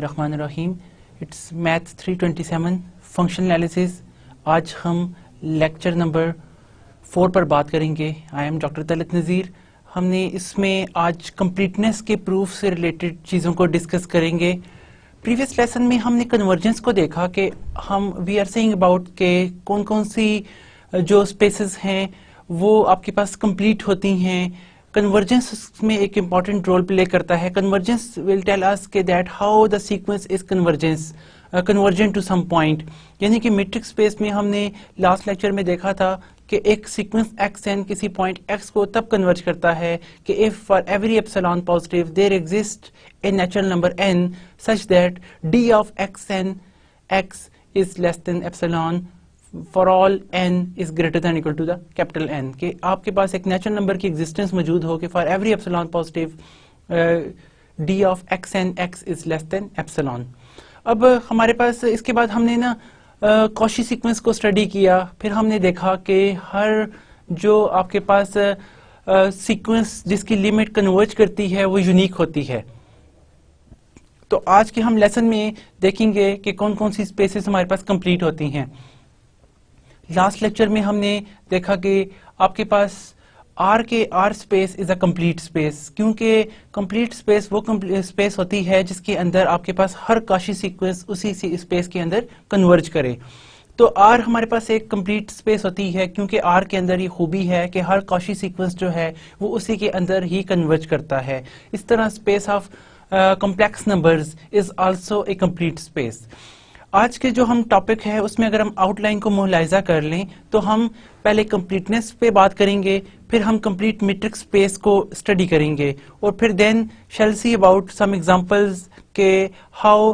बिस्मिल्लाहिर्रहमानिर्रहीम it's math 327 function analysis आज हम लेक्चर नंबर फोर पर बात करेंगे I am doctor Talat Nazir हमने इसमें आज कंप्लीटनेस के प्रूफ से रिलेटेड चीज़ों को डिस्कस करेंगे प्रीवियस लेसन में हमने कन्वर्जेंस को देखा कि हम वी आर सेइंग अबाउट के कौन कौन सी जो स्पेसेस हैं वो आपके पास कंप्लीट होती हैं कन्वर्जेंस में एक इम्पॉर्टेंट रोल प्ले करता है कन्वर्जेंस विल टेल अस के that how the sequence is convergence convergent to some point यानी कि मेट्रिक स्पेस में हमने लास्ट लेक्चर में देखा था कि एक सीक्वेंस एक्स एन किसी पॉइंट एक्स को तब कन्वर्ज करता है कि if for every epsilon positive there exist a natural number n such that d of x n x is less than epsilon for all n is greater than equal to the capital N के आपके पास एक natural number की existence मौजूद हो कि for every epsilon positive d of x n x is less than epsilon अब uh, हमारे पास uh, इसके बाद हमने ना कॉशी uh, सीक्वेंस को स्टडी किया फिर हमने देखा कि हर जो आपके पास सीक्वेंस uh, uh जिसकी लिमिट कन्वर्ज करती है वो यूनिक होती है तो आज के हम लेसन में देखेंगे कि कौन कौन सी स्पेसेस हमारे पास कंप्लीट होती हैं लास्ट लेक्चर में हमने देखा कि आपके पास आर के R space is a complete space क्योंकि कंप्लीट स्पेस वो स्पेस होती है जिसके अंदर आपके पास हर काशी सीक्वेंस उसी सी स्पेस के अंदर कन्वर्ज करे तो आर हमारे पास एक कंप्लीट स्पेस होती है क्योंकि आर के अंदर ये खूबी है कि हर काशी सीक्वेंस जो है वो उसी के अंदर ही कन्वर्ज करता है इस तरह space of complex number is also a complete space आज के जो हम टॉपिक है उसमें अगर हम आउटलाइन को मुलायजा कर लें तो हम पहले कंप्लीटनेस पे बात करेंगे फिर हम कंप्लीट मीट्रिक स्पेस को स्टडी करेंगे और फिर then shall see about some examples के how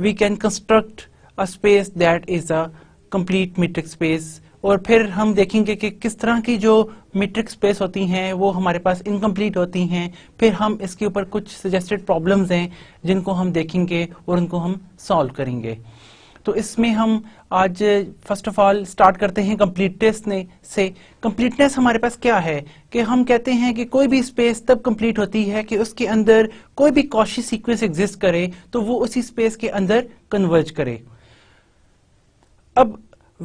we can construct a space that is a complete metric space और फिर हम देखेंगे कि किस तरह की जो मीट्रिक स्पेस होती हैं वो हमारे पास इनकम्प्लीट होती हैं फिर हम इसके ऊपर कुछ सजेस्टेड प्रॉब्लम्स हैं जिनको हम देखेंगे और उनको हम सॉल्व करेंगे तो इसमें हम आज फर्स्ट ऑफ ऑल स्टार्ट करते हैं कंप्लीटनेस ने से कंप्लीटनेस हमारे पास क्या है कि हम कहते हैं कि कोई भी स्पेस तब कम्प्लीट होती है कि उसके अंदर कोई भी कॉशी सीक्वेंस एग्जिस्ट करे तो वो उसी स्पेस के अंदर कन्वर्ज करे अब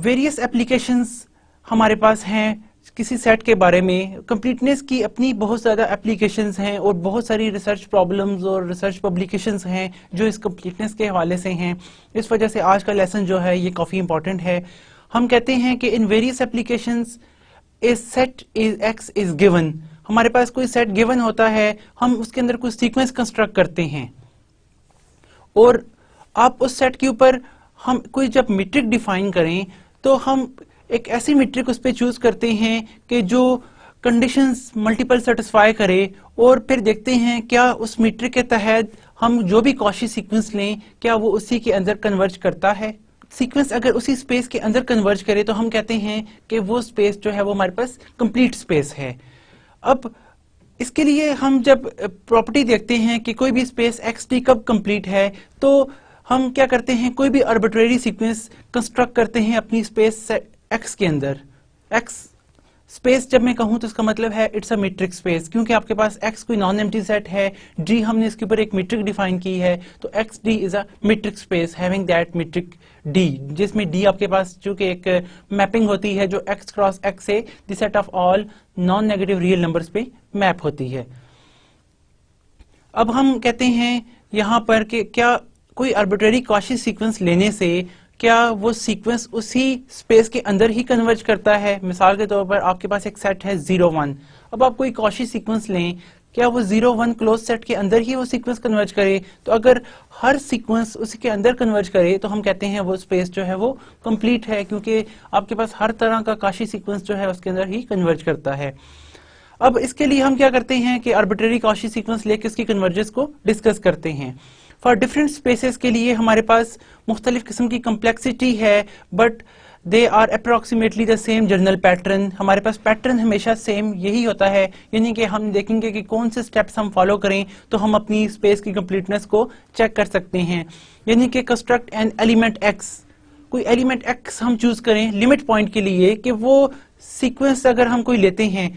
वेरियस एप्लीकेशंस हमारे पास हैं किसी सेट के बारे में कंप्लीटनेस की अपनी बहुत ज़्यादा एप्लीकेशंस हैं और बहुत सारी रिसर्च प्रॉब्लम्स और रिसर्च पब्लिकेशंस हैं जो इस कंप्लीटनेस के हवाले से हैं इस वजह से आज का लेसन जो है ये काफ़ी इंपॉर्टेंट है हम कहते हैं कि in various application is set is x is given हमारे पास कोई सेट गिवन होता है हम उसके अंदर कोई सीक्वेंस कंस्ट्रक्ट करते हैं और आप उस सेट के ऊपर हम कोई जब मीट्रिक डिफाइन करें तो हम एक ऐसी मीट्रिक उस पर चूज करते हैं कि जो कंडीशंस मल्टीपल सेटिस्फाई करे और फिर देखते हैं क्या उस मीट्रिक के तहत हम जो भी कॉशी सीक्वेंस लें क्या वो उसी के अंदर कन्वर्ज करता है सीक्वेंस अगर उसी स्पेस के अंदर कन्वर्ज करे तो हम कहते हैं कि वो स्पेस जो है वो हमारे पास कंप्लीट स्पेस है अब इसके लिए हम जब प्रॉपर्टी देखते हैं कि कोई भी स्पेस एक्स डी कब कंप्लीट है तो हम क्या करते हैं कोई भी अर्बिट्रेरी सीक्वेंस कंस्ट्रक्ट करते हैं अपनी स्पेस एक्स के अंदर एक्स स्पेस जब मैं कहूं तो इसका मतलब है इट्स अ मीट्रिक स्पेस क्योंकि आपके पास एक्स कोई नॉन एम्प्टी सेट है डी हमने इसके ऊपर एक मीट्रिक डिफाइन की है तो x d is a metric space having that metric d जिसमें डी आपके पास चूंकि एक मैपिंग होती है जो एक्स क्रॉस एक्स से the set of all non negative real number पे मैप होती है अब हम कहते हैं यहां पर कि क्या कोई आर्बिट्रेरी कॉशी सीक्वेंस लेने से क्या वो सीक्वेंस उसी स्पेस के अंदर ही कन्वर्ज करता है मिसाल के तौर पर आपके पास एक सेट है जीरो वन अब आप कोई कौशी सीक्वेंस लें क्या वो जीरो वन क्लोज सेट के अंदर ही वो सीक्वेंस कन्वर्ज करे तो अगर हर सीक्वेंस उसी के अंदर कन्वर्ज करे तो हम कहते हैं वो स्पेस जो है वो कंप्लीट है क्योंकि आपके पास हर तरह का काशी सीक्वेंस जो है उसके अंदर ही कन्वर्ज करता है अब इसके लिए हम क्या करते हैं कि आर्बिट्रेरी काशी सीक्वेंस लेके उसकी कन्वर्जेस को डिस्कस करते हैं और डिफरेंट स्पेसेस के लिए हमारे पास मुख्तलिफ किस्म की कम्प्लेक्सिटी है but they are approximately the same general pattern हमारे पास पैटर्न हमेशा सेम यही होता है यानी कि हम देखेंगे कि कौन से स्टेप्स हम फॉलो करें तो हम अपनी स्पेस की कम्प्लीटनेस को चेक कर सकते हैं यानी कि कंस्ट्रक्ट एन एलिमेंट एक्स कोई एलिमेंट एक्स हम चूज करें लिमिट पॉइंट के लिए कि वो सीक्वेंस अगर हम कोई लेते हैं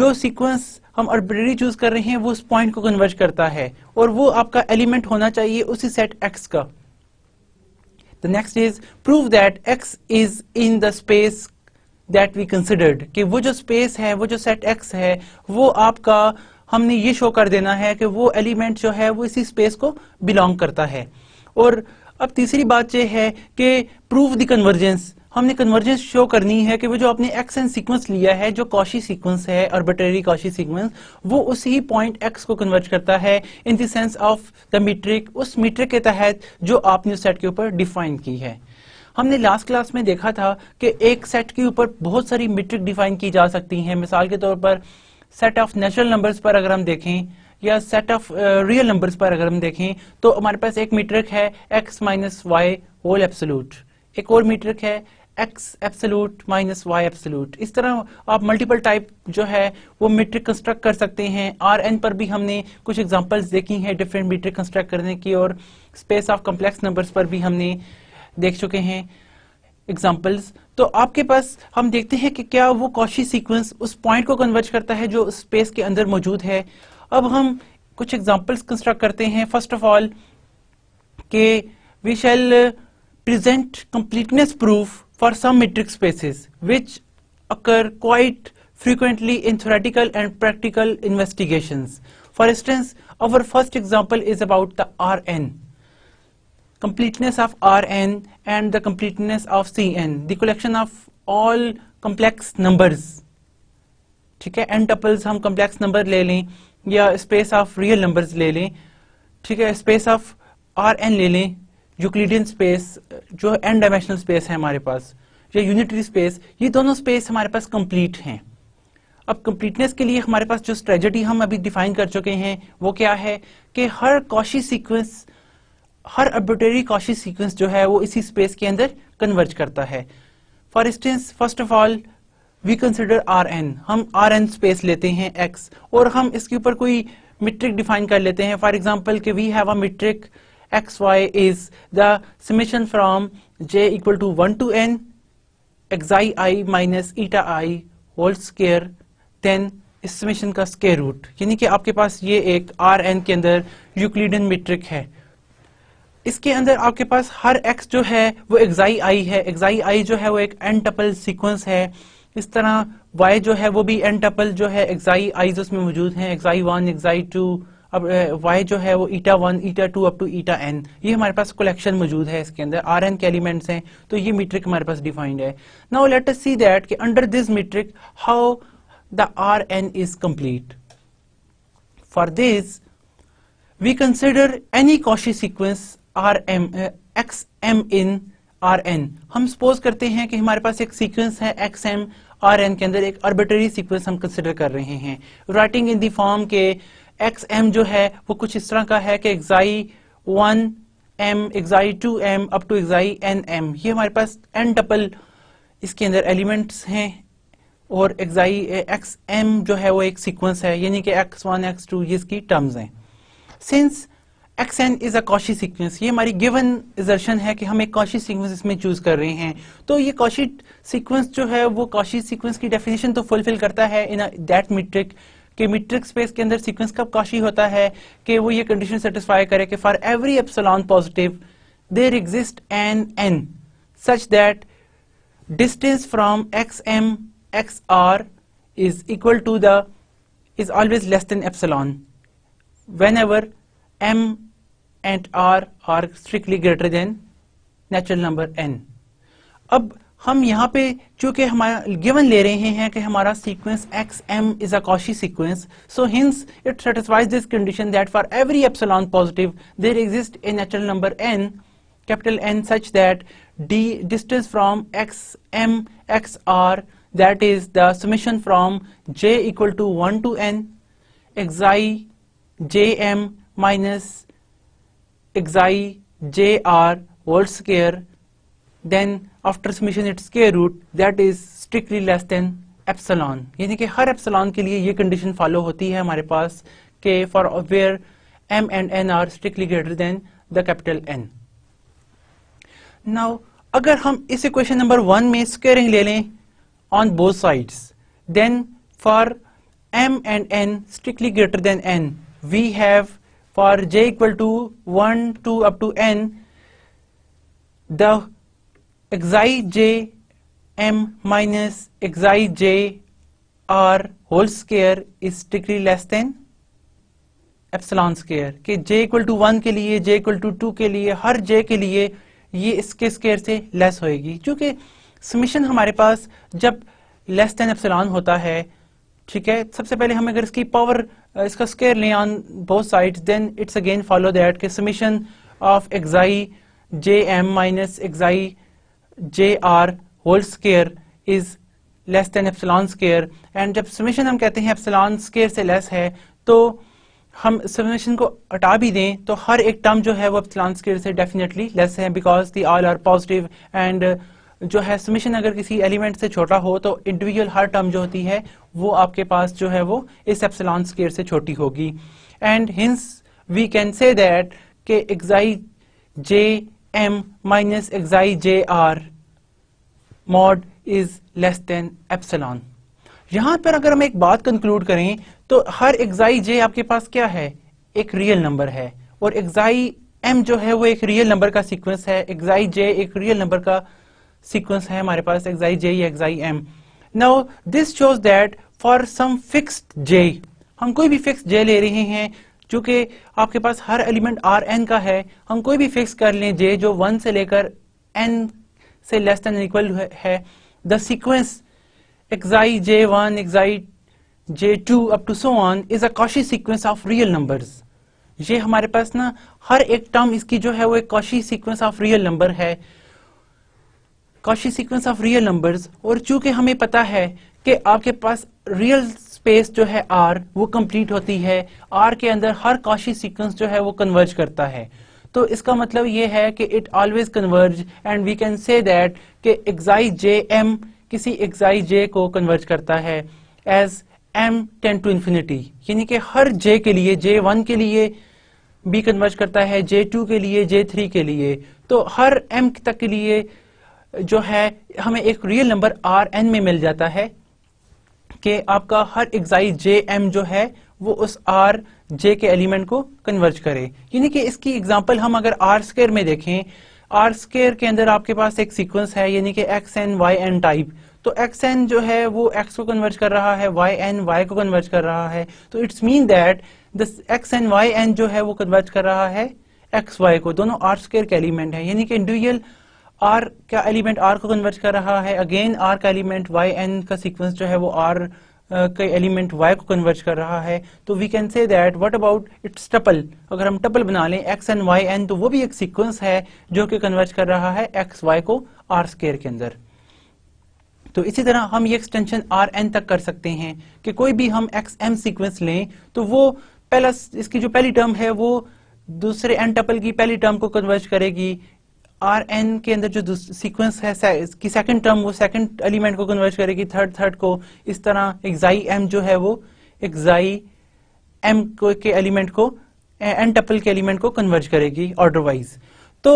जो सीक्वेंस हम अर्बिटरी चूज कर रहे हैं वो उस पॉइंट को कन्वर्ट करता है और वो आपका एलिमेंट होना चाहिए उसी सेट एक्स का the next is prove that x is in the space that we considered कि वो जो स्पेस है वो जो सेट एक्स है वो आपका हमने ये शो कर देना है कि वो एलिमेंट जो है वो इसी स्पेस को बिलोंग करता है और अब तीसरी बात यह है कि प्रूव द कन्वर्जेंस हमने कन्वर्जेंस शो करनी है कि वो जो आपने एक्स एंड सीक्वेंस लिया है जो कॉशी सीक्वेंस है ऑर्बिटरी कॉशी सीक्वेंस वो उसी पॉइंट एक्स को कन्वर्ज करता है in the sense of the metric उस मीट्रिक के तहत जो आपने सेट के ऊपर डिफाइन की है हमने लास्ट क्लास में देखा था कि एक सेट के ऊपर बहुत सारी मीट्रिक डिफाइन की जा सकती हैं मिसाल के तौर पर सेट ऑफ नेचुरल नंबर्स पर अगर हम देखें या सेट ऑफ रियल नंबर्स पर अगर हम देखें तो हमारे पास एक मीट्रिक है x minus y whole absolute एक और मीट्रिक है x absolute minus y absolute इस तरह आप मल्टीपल टाइप जो है वो मीट्रिक कंस्ट्रक्ट कर सकते हैं आर एन पर भी हमने कुछ एग्जांपल्स देखी हैं डिफरेंट मीट्रिक कंस्ट्रक्ट करने की और स्पेस ऑफ कम्प्लेक्स नंबर्स पर भी हमने देख चुके हैं एग्जाम्पल्स तो आपके पास हम देखते हैं कि क्या वो कौशी सीक्वेंस उस पॉइंट को कन्वर्ज करता है जो स्पेस के अंदर मौजूद है अब हम कुछ एग्जाम्पल्स कंस्ट्रक्ट करते हैं फर्स्ट ऑफ ऑल के we shall present completeness proof for some metric spaces which occur quite frequently in theoretical and practical investigations. For instance, our first example is about the Rn, completeness of Rn and the completeness of Cn, the collection of all complex numbers. Okay, n tuples, हम complex number, ले लें या space of real numbers ले लें ठीक है space Euclidean space जो n dimensional space है हमारे पास या यूनिटरी स्पेस ये दोनों स्पेस हमारे पास कंप्लीट हैं अब कंप्लीटनेस के लिए हमारे पास जो स्ट्रेटजी हम अभी डिफाइन कर चुके हैं वो क्या है कि हर कॉशी सीक्वेंस हर अर्बिटरी कॉशी सीक्वेंस जो है वो इसी स्पेस के अंदर कन्वर्ज करता है for instance first of all we consider R n हम आर एन स्पेस लेते हैं एक्स और हम इसके ऊपर कोई मिट्रिक डिफाइन कर लेते हैं फॉर एग्जाम्पल के we have a xy is the summation from j equal to 1 to n xi i minus eta i whole square then इस समेशन का स्केयर रूट यानी कि आपके पास ये एक आर एन के अंदर यूक्लिडन मेट्रिक है इसके अंदर आपके पास हर एक्स जो है वो एक्साई आई है एक्साई आई जो है वो एक एन टपल सीक्वेंस है इस तरह वाई जो है वो भी एन टपल जो है एक्साई आईज उसमें मौजूद है एक्साई वन एक्साई टू अब वाई जो है वो eta one eta two up to eta n ये हमारे पास कलेक्शन मौजूद है इसके अंदर आर एन के एलिमेंट्स हैं तो ये मीट्रिक हमारे पास डिफाइंड है now let us see that कि under this metric how the R n is complete for this we consider any Cauchy sequence R m x m in R n हम suppose करते हैं कि हमारे पास एक सीक्वेंस है एक्स एम आर एन के अंदर एक आर्बिटरी सीक्वेंस हम कंसिडर कर रहे हैं राइटिंग इन दी फॉर्म के uh, एक्स एम जो है वो कुछ इस तरह का है कि xi one m xi two m up to xi n m ये हमारे पास एन डबल इसके अंदर एलिमेंट्स हैं और एक्साई एक्स एम जो है वो एक सीक्वेंस है यानी कि एक्स वन एक्स टू ये इसकी टर्म्स हैं since x N is a Cauchy sequence ये हमारी गिवन इजर्शन है कि हम एक कॉशी सीक्वेंस इसमें चूज कर रहे हैं तो ये कॉशी सीक्वेंस जो है वो कॉशी सीक्वेंस की डेफिनेशन तो फुलफिल करता है इन दैट मीट्रिक कि मीट्रिक स्पेस के अंदर सीक्वेंस कब काशी होता है कि वो ये कंडीशन सेटिस्फाई करे कि for every epsilon positive there exist an n such that distance from x M x r is equal to the is always less than epsilon whenever m and r are strictly greater than natural number n अब हम यहाँ पे चूंकि हमारा given ले रहे हैं कि हमारा sequence x m is a Cauchy sequence so hence it satisfies this condition that for every epsilon positive there exist a natural number n capital n such that d distance from x M x r that is the summation from j equal to one to n xi j m minus xi j r world square then of transmission its के root that is strictly less than epsilon यानी कि हर epsilon के लिए ये condition follow होती है हमारे पास के for where m and n are strictly greater than the capital N now अगर हम इस इक्वेशन नंबर वन में स्क्वेयरिंग ले लें on both sides then for m and n strictly greater than n we have for j equal to 1 2 up to n the xi j m minus xi j r whole square is strictly less than epsilon square के j equal to one के लिए j equal to to के लिए हर j के लिए ये इसके square से लेस होएगी क्योंकि समीशन हमारे पास जब लेस देन एप्सलॉन होता है ठीक है सबसे पहले हम अगर इसकी पावर इसका स्केयर लें on both side then it's again follow that कि summation of xi j m minus xi Jr whole square is less than epsilon square and जब समेशन हम कहते हैं एप्सिलॉन स्केयर से लेस है तो हम समेशन को हटा भी दें तो हर एक टर्म जो है वो एप्सिलॉन स्केयर से डेफिनेटली लेस है because the all are positive and जो है समेशन अगर किसी एलिमेंट से छोटा हो तो इंडिविजुअल हर टर्म जो होती है वो आपके पास जो है वो इस एप्सिलॉन स्केयर से छोटी होगी and hence we can say that के xi j m minus xi j r mod is less than epsilon यहां पर अगर हम एक बात कंक्लूड करें तो हर एक्साई जे आपके पास क्या है एक रियल नंबर है और एक्साई एम जो है वो एक रियल नंबर का सीक्वेंस है एक्साई जे एक रियल नंबर का सीक्वेंस है हमारे पास एक्साई जे या xi m now this shows that for some fixed j हम कोई भी फिक्स जे ले रहे हैं चूंकि आपके पास हर एलिमेंट आर एन का है हम कोई भी फिक्स कर लें जे जो वन से लेकर एन से लेस देन इक्वल है the sequence xi j one xi j two up to so on is a Cauchy sequence of real numbers ये हमारे पास ना हर एक टर्म इसकी जो है वो एक Cauchy sequence of real number है Cauchy sequence of real numbers और चूंकि हमें पता है कि आपके पास रियल स्पेस जो है आर वो कंप्लीट होती है आर के अंदर हर कॉशी सीक्वेंस जो है वो कन्वर्ज करता है तो इसका मतलब ये है कि it always converge and we can say that कि एक्साई जे एम किसी एक्साई जे को कन्वर्ज करता है as m tends to infinity यानी कि हर जे के लिए जे वन के लिए भी कन्वर्ज करता है जे टू के लिए जे थ्री के लिए तो हर एम तक के लिए जो है हमें एक रियल नंबर आर एन में मिल जाता है कि आपका हर एक्साई जे एम जो है वो उस आर जे के एलिमेंट को कन्वर्ज करे यानी कि इसकी एग्जाम्पल हम अगर आर स्केयर में देखें आर स्केयर के अंदर आपके पास एक सीक्वेंस है यानी कि x n y n type तो एक्स एन जो है वो एक्स को कन्वर्ज कर रहा है वाई एन वाई को कन्वर्ज कर रहा है तो it's mean that this x n y n जो है वो कन्वर्ज कर रहा है एक्स वाई को दोनों आर स्केयर के एलिमेंट है यानी कि इंडिविजुअल आर का एलिमेंट आर को कन्वर्ज कर रहा है अगेन आर का एलिमेंट वाई एन का सीक्वेंस जो है वो आर का एलिमेंट वाई को कन्वर्ज कर रहा है तो we can say that what about its tuple अगर हम टपल बना लें एक्स एंड वाई एन तो वो भी एक सीक्वेंस है जो कि कन्वर्ज कर रहा है एक्स वाई को आर स्केयर के अंदर तो इसी तरह हम ये एक्सटेंशन आर एन तक कर सकते हैं कि कोई भी हम एक्स एम सीक्वेंस लें तो वो पहला इसकी जो पहली टर्म है वो दूसरे एन टपल की पहली टर्म को कन्वर्ज करेगी आर एन के अंदर जो सीक्वेंस है कि सेकंड टर्म वो सेकंड एलिमेंट को कन्वर्ट करेगी थर्ड थर्ड को इस तरह एक्साई एम जो है वो एक्साई एम के एलिमेंट को एन टपल के एलिमेंट को कन्वर्ट करेगी ऑर्डर वाइज तो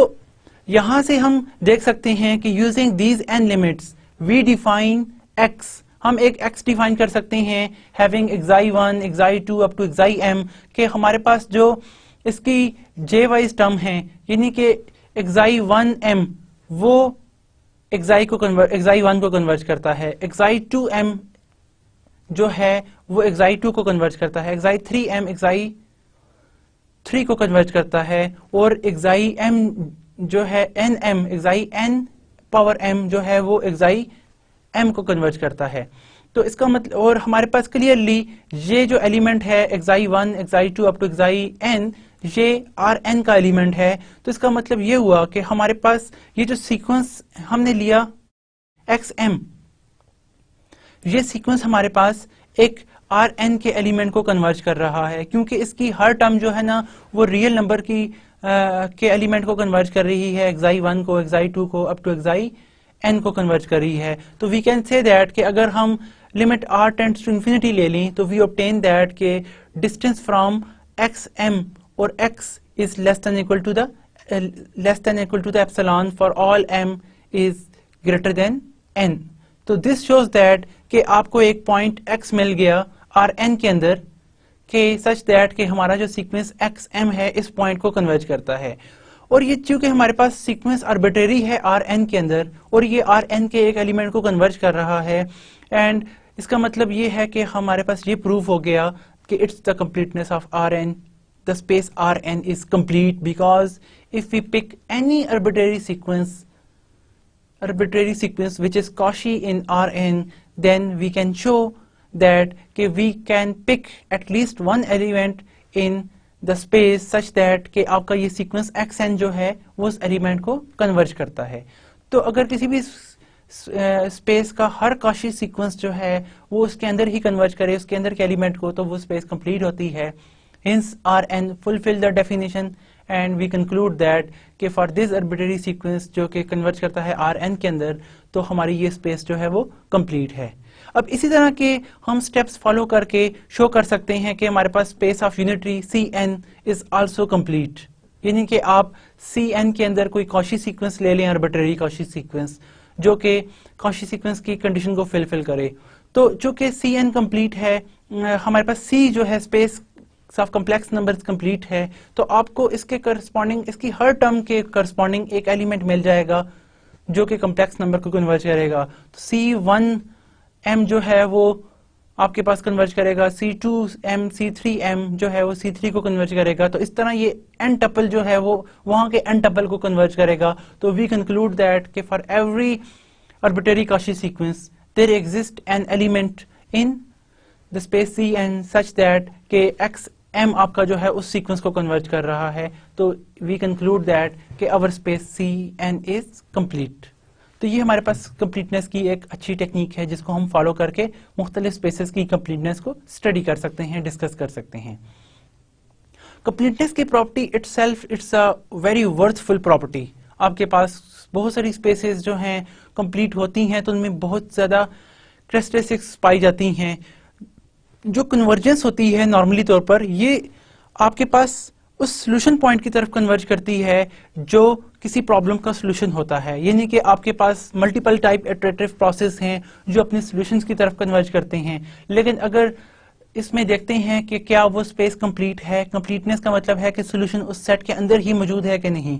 यहां से हम देख सकते हैं कि using these n limits we define x हम एक एक्स डिफाइन कर सकते हैं having xi one xi two up to xi m के हमारे पास जो इसकी जे वाइज टर्म है यानी कि एक्साई वन एम वो एक्साई को कन्वर्ट एक्साई वन को कन्वर्ट करता है एक्साई टू एम जो है वो एक्साई टू को कन्वर्ट करता है xi three m xi three को कन्वर्ट करता है और एक्साई एम जो है n m xi n power m जो है वो एक्साई एम को कन्वर्ट करता है तो इसका मतलब और हमारे पास क्लियरली ये जो एलिमेंट है xi one xi two up to xi n ये आर एन का एलिमेंट है तो इसका मतलब ये हुआ कि हमारे पास ये जो सीक्वेंस हमने लिया एक्स एम ये सीक्वेंस हमारे पास एक आर एन के एलिमेंट को कन्वर्ज कर रहा है क्योंकि इसकी हर टर्म जो है ना वो रियल नंबर की आ, के एलिमेंट को कन्वर्ज कर रही है एक्साई वन को एक्साई टू को अप टू एक्साई एन को कन्वर्ज कर रही है तो वी कैन से दैट कि अगर हम limit r tends to infinity ले लें तो वी ऑबटेन दैट के distance from x m or x is less than equal to the uh, less than equal to the epsilon for all m is greater than n तो this shows that कि आपको एक point x मिल गया are n के अंदर के such that कि हमारा जो सीक्वेंस एक्स एम है इस पॉइंट को कन्वर्ज करता है और ये चूंकि हमारे पास सीक्वेंस आर्बिटरी है आर एन के अंदर और ये आर एन के एक एलिमेंट को कन्वर्ज कर रहा है एंड इसका मतलब ये है कि हमारे पास ये प्रूफ हो गया कि it's the completeness of r n the space Rn is complete because if we pick any arbitrary sequence, arbitrary sequence which is Cauchy in Rn, then we can show that okay, we can pick at least one element in the space such that कि आपका ये sequence x n जो है वो उस element को converge करता है तो अगर किसी भी स्पेस का हर काशी सीक्वेंस जो है वो उसके अंदर ही कन्वर्ज करे उसके अंदर के एलिमेंट को तो वो स्पेस कंप्लीट होती है hence Rn fulfill the definition and we conclude that कि for this arbitrary sequence जो कि converge करता है Rn के अंदर तो हमारी ये space जो है वो complete है अब इसी तरह के हम steps follow करके show कर सकते हैं कि हमारे पास space of unitary Cn is also complete यानी कि आप Cn के अंदर कोई कॉशी सीक्वेंस ले लें आर्बिट्रेरी कॉशी सीक्वेंस जो कि कॉशी सीक्वेंस की कंडीशन को फिलफिल करे तो चूंकि सी एन कम्प्लीट है हमारे पास C जो है space of complex number complete है तो आपको इसके करस्पॉन्डिंग इसकी हर टर्म के करस्पॉन्डिंग एक एलिमेंट मिल जाएगा जो कि कम्प्लेक्स नंबर को कन्वर्ज करेगा तो सी वन एम जो है वो आपके पास कन्वर्ज करेगा c two m c three m जो है वो सी थ्री को कन्वर्ज करेगा तो इस तरह ये एन टपल जो है वो वहां के एन टपल को कन्वर्ज करेगा तो वी कंक्लूड दैट कि for every arbitrary Cauchy sequence there exist an element in the space c n such that के एक्स एम आपका जो है उस सीक्वेंस को कन्वर्ज कर रहा है तो वी कंक्लूड दैट कि our space c n is complete तो ये हमारे पास कंप्लीटनेस की एक अच्छी टेक्निक है जिसको हम फॉलो करके मुख्तलिफ स्पेसेस की कंप्लीटनेस को स्टडी कर सकते हैं डिस्कस कर सकते हैं कंप्लीटनेस की property itself it's a very worthful property आपके पास बहुत सारी स्पेसेस जो हैं कंप्लीट होती हैं तो उनमें बहुत ज़्यादा क्रेस्टेसिक्स पाई जाती हैं जो कन्वर्जेंस होती है नॉर्मली तौर पर ये आपके पास उस सोल्यूशन पॉइंट की तरफ कन्वर्ज करती है जो किसी प्रॉब्लम का सोल्यूशन होता है यानी कि आपके पास मल्टीपल टाइप एट्रेटिव प्रोसेस हैं जो अपने सोल्यूशन की तरफ कन्वर्ज करते हैं लेकिन अगर इसमें देखते हैं कि क्या वो स्पेस कंप्लीट है कंप्लीटनेस का मतलब है कि सोल्यूशन उस सेट के अंदर ही मौजूद है कि नहीं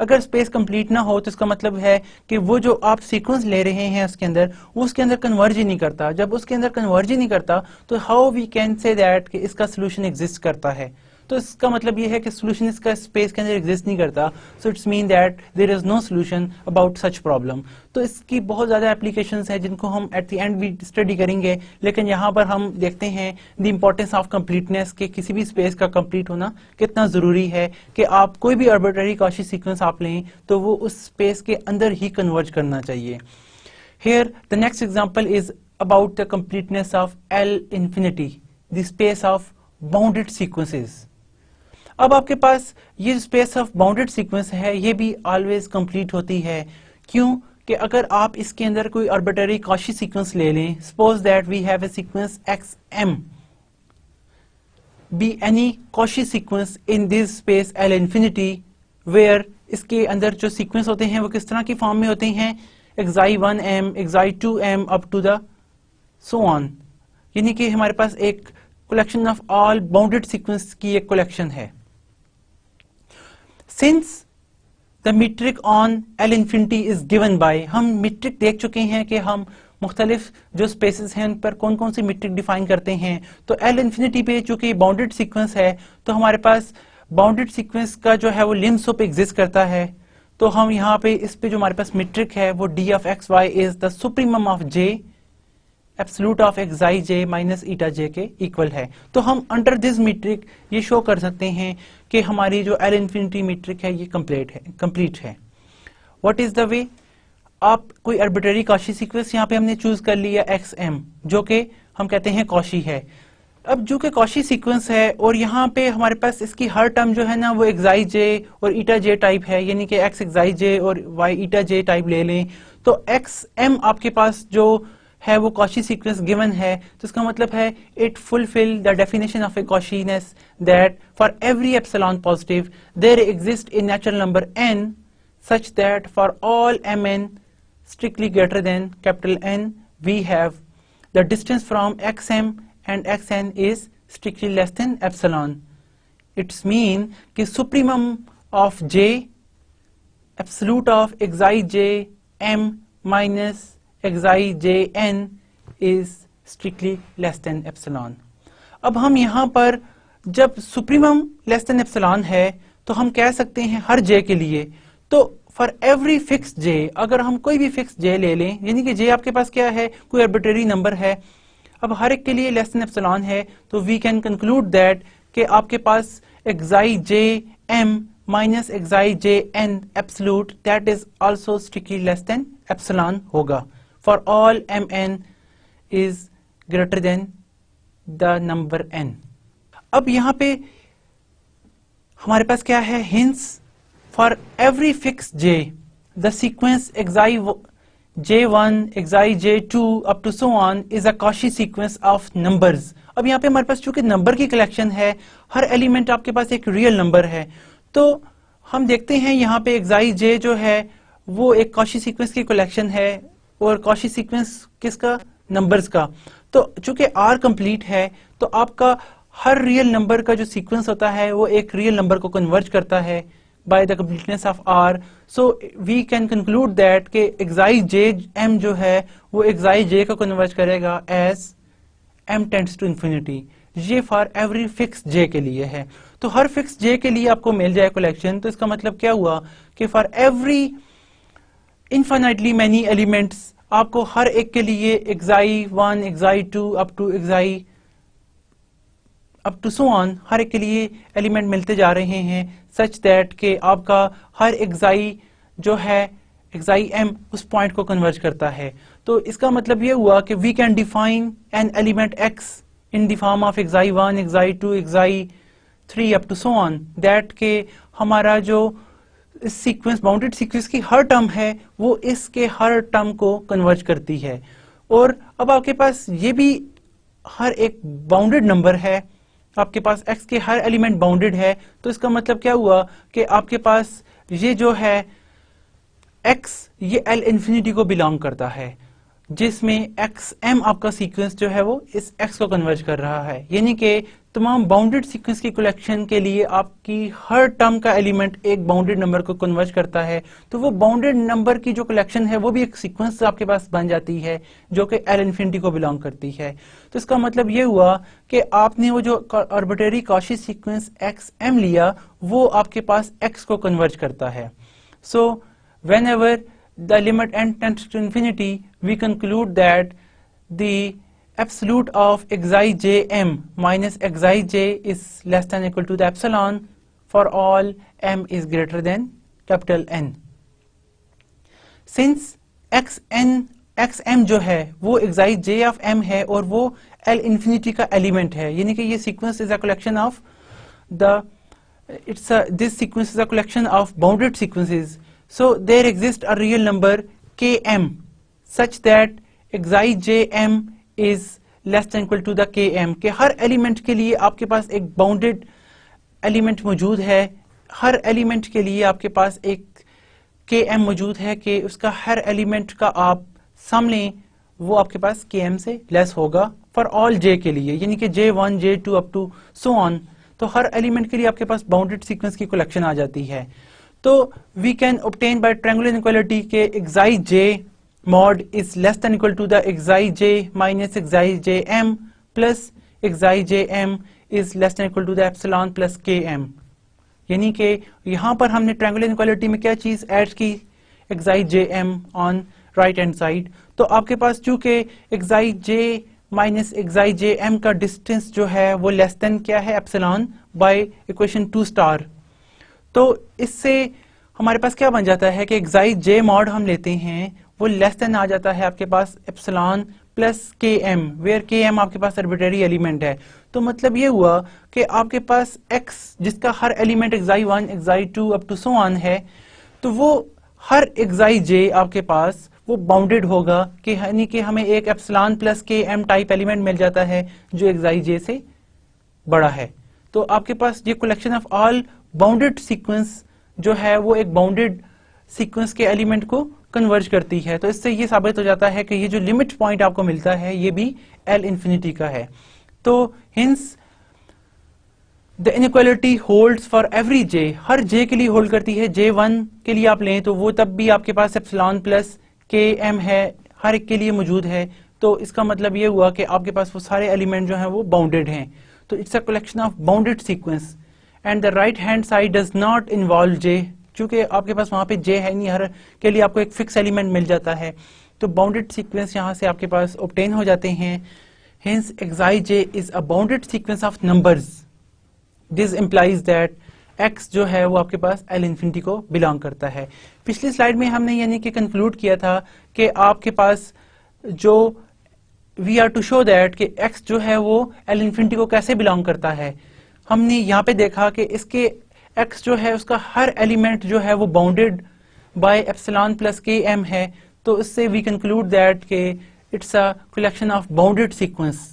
अगर स्पेस कंप्लीट ना हो तो इसका मतलब है कि वो जो आप सीक्वेंस ले रहे हैं उसके अंदर वो उसके अंदर कन्वर्ज ही नहीं करता जब उसके अंदर कन्वर्ज ही नहीं करता तो how we can say that कि इसका सोल्यूशन एग्जिस्ट करता है तो इसका मतलब ये है कि सोल्यूशन इसका स्पेस के अंदर एग्जिस्ट नहीं करता so it's mean that there is no solution about such problem तो इसकी बहुत ज्यादा एप्लीकेशन है जिनको हम एट दी एंड भी स्टडी करेंगे लेकिन यहाँ पर हम देखते हैं द इम्पोर्टेंस ऑफ कम्प्लीटनेस के किसी भी स्पेस का कम्प्लीट होना कितना जरूरी है कि आप कोई भी अर्बिटरी कॉशी सीक्वेंस आप लें तो वो उस स्पेस के अंदर ही कन्वर्ज करना चाहिए here the next example is about the completeness of L infinity the space of bounded sequences अब आपके पास ये स्पेस ऑफ बाउंडेड सीक्वेंस है ये भी ऑलवेज कंप्लीट होती है क्यों कि अगर आप इसके अंदर कोई ऑर्बिटरी कॉशी सीक्वेंस ले लें suppose that we have a sequence x m be any Cauchy sequence in this space L infinity where इसके अंदर जो सीक्वेंस होते हैं वो किस तरह की फॉर्म में होते हैं xi one m xi two m up to the so on यानी कि हमारे पास एक collection of all bounded sequence की एक कलेक्शन है since the metric on l infinity is given by हम मीट्रिक देख चुके हैं कि हम मुख्तलिफ जो स्पेसिस हैं उन पर कौन कौन सी मीट्रिक डिफाइन करते हैं तो एल इन्फिनिटी पे चूंकि बाउंडेड सीक्वेंस है तो हमारे पास बाउंडेड सिक्वेंस का जो है वो लिम्स ऑफ एग्जिस्ट करता है तो हम यहाँ पे इस पे जो हमारे पास मीट्रिक है वो d of x Y is the supremum of j absolute of x i j minus eta j के इक्वल है तो हम अंडर दिस मीट्रिक ये शो कर सकते हैं कि हमारी जो एल इन्फिनिटी मीट्रिक है ये कम्प्लीट है कम्प्लीट है व्हाट इज द वे आप कोई अर्बिटरी कॉशी सिक्वेंस यहाँ पे हमने चूज कर लिया एक्स एम जो कि हम कहते हैं कॉशी है अब जो कि कॉशी सिक्वेंस है और यहाँ पे हमारे पास इसकी हर टर्म जो है ना वो एक्साई जे और ईटा जे टाइप है यानी कि एक्स एक्साई जे और वाई ईटा जे टाइप ले लें तो एक्स एम आपके पास जो है वो कॉशी सीक्वेंस गिवन है तो इसका मतलब है it fulfil the definition of a Cauchyness that for every epsilon positive there exist in natural number n such that for all m n strictly greater than capital n we have the distance from x M and x N is strictly less than epsilon it's mean कि supreme of j absolute of xi j m minus xi j n is strictly less than epsilon अब हम यहाँ पर जब supremum less than epsilon है तो हम कह सकते हैं हर जे के लिए तो फॉर एवरी फिक्स जे अगर हम कोई भी फिक्स जे ले लें यानी कि j आपके पास क्या है कोई arbitrary नंबर है अब हर एक के लिए less than epsilon है तो वी कैन कंक्लूड दैट कि आपके पास xi j m minus xi j n absolute that is also strictly less than epsilon होगा for all n is greater than the number n. अब यहां पे हमारे पास क्या है hence for every fix j the sequence xi j one xi j two up to so on is a Cauchy sequence of numbers अब यहाँ पे हमारे पास चूंकि नंबर की कलेक्शन है हर एलिमेंट आपके पास एक रियल नंबर है तो हम देखते हैं यहाँ पे एक्साई जे जो है वो एक कॉशी सीक्वेंस की कलेक्शन है और कॉशी सीक्वेंस किसका नंबर्स का तो चूंकि आर कंप्लीट है तो आपका हर रियल नंबर का जो सीक्वेंस होता है वो एक रियल नंबर को कन्वर्ज करता है by the completeness of r so we can conclude that के एग्जाइज जे एम जो है वो एग्जाइज जे को कन्वर्ज करेगा as m tends to infinity ये फॉर एवरी फिक्स जे के लिए है तो हर फिक्स जे के लिए आपको मिल जाए कलेक्शन तो इसका मतलब क्या हुआ कि for every infinitely many elements आपको हर एक के लिए xi one xi two up to xi up to so on हर एक के लिए एलिमेंट मिलते जा रहे हैं सच दैट के आपका हर एग्जाई जो है एग्जाई एम उस पॉइंट को कन्वर्ज करता है तो इसका मतलब यह हुआ कि we can define an element x in terms of xi one xi two xi three up to so on that के हमारा जो इस सीक्वेंस बाउंडेड सीक्वेंस की हर टर्म है वो इसके हर टर्म को कन्वर्ज करती है और अब आपके पास ये भी हर एक बाउंडेड नंबर है आपके पास x के हर एलिमेंट बाउंडेड है तो इसका मतलब क्या हुआ कि आपके पास ये जो है x ये L इन्फिनिटी को बिलोंग करता है जिसमें एक्स एम आपका सीक्वेंस जो है वो इस एक्स को कन्वर्ज कर रहा है यानी कि तमाम बाउंडेड सीक्वेंस की कलेक्शन के लिए आपकी हर टर्म का एलिमेंट एक बाउंडेड नंबर को कन्वर्ज करता है तो वो बाउंडेड नंबर की जो कलेक्शन है वो भी एक सीक्वेंस आपके पास बन जाती है जो कि एल इन्फिनिटी को बिलोंग करती है तो इसका मतलब ये हुआ कि आपने वो जो arbitrary Cauchy sequence x m लिया वो आपके पास एक्स को कन्वर्ज करता है so whenever the limit n tends to infinity, we conclude that the absolute of xijm minus xi is less than equal to the epsilon for all m is greater than capital N. Since x n x m jo hai, wo xi j of m hai aur L infinity ka element hai. Yani ki ye sequence is a collection of the it's a this sequence is a collection of bounded sequences. So there exists a real number km such that xi jm is less than equal to the km के हर element के लिए आपके पास एक bounded element मौजूद है हर element के लिए आपके पास एक km मौजूद है कि उसका हर एलिमेंट का आप सम लें वो आपके पास km से लेस होगा फॉर ऑल j के लिए यानी कि j1, j2 up to so on तो हर एलिमेंट के लिए आपके पास बाउंडेड सीक्वेंस की कलेक्शन आ जाती है तो we can obtain by triangular inequality के xi j mod is less than equal to the xi j minus xi j m plus xi j m is less than equal to the epsilon plus k m यानी कि यहां पर हमने triangular inequality में क्या चीज add की xi j m on right hand side तो आपके पास चूंकि xi j minus xi j m का डिस्टेंस जो है वो लेस देन क्या है epsilon by equation two star तो इससे हमारे पास क्या बन जाता है कि एग्जाई जे मॉड हम लेते हैं वो लेस देन आ जाता है आपके पास epsilon plus k m where k m आपके पास अर्बिटरी एलिमेंट है तो मतलब ये हुआ कि आपके पास एक्स जिसका हर element xi one xi two up to so on है तो वो हर एग्जाई जे आपके पास वो बाउंडेड होगा कि यानी कि हमें एक epsilon plus k m type element मिल जाता है जो एग्जाई जे से बड़ा है तो आपके पास ये collection of all bounded sequence जो है वो एक बाउंडेड सीक्वेंस के एलिमेंट को कन्वर्ज करती है तो इससे ये साबित हो जाता है कि ये जो लिमिट पॉइंट आपको मिलता है ये भी एल इन्फिनिटी का है तो hence the inequality hold for every j हर जे के लिए होल्ड करती है जे वन के लिए आप लें तो वो तब भी आपके पास एप्सलॉन प्लस के एम है हर एक के लिए मौजूद है तो इसका मतलब ये हुआ कि आपके पास वो सारे एलिमेंट जो हैं वो बाउंडेड हैं तो it's a collection of bounded sequence and the right hand side does not involve j चूंकि आपके पास वहां पे जे है नहीं हर के लिए आपको एक फिक्स एलिमेंट मिल जाता है तो बाउंडेड सीक्वेंस यहाँ से आपके पास ऑप्टेन हो जाते हैं hence xi j is a bounded sequence of number this implies that x जो है वो आपके पास एल इन्फिनिटी को बिलोंग करता है पिछली स्लाइड में हमने यानी कि कंक्लूड किया था कि आपके पास जो we are to show that कि एक्स जो है वो एल इन्फिनिटी को कैसे बिलोंग करता है हमने यहाँ पे देखा कि इसके एक्स जो है उसका हर एलिमेंट जो है वो bounded by epsilon plus k m है तो इससे वी कंक्लूड दैट के it's a collection of bounded sequence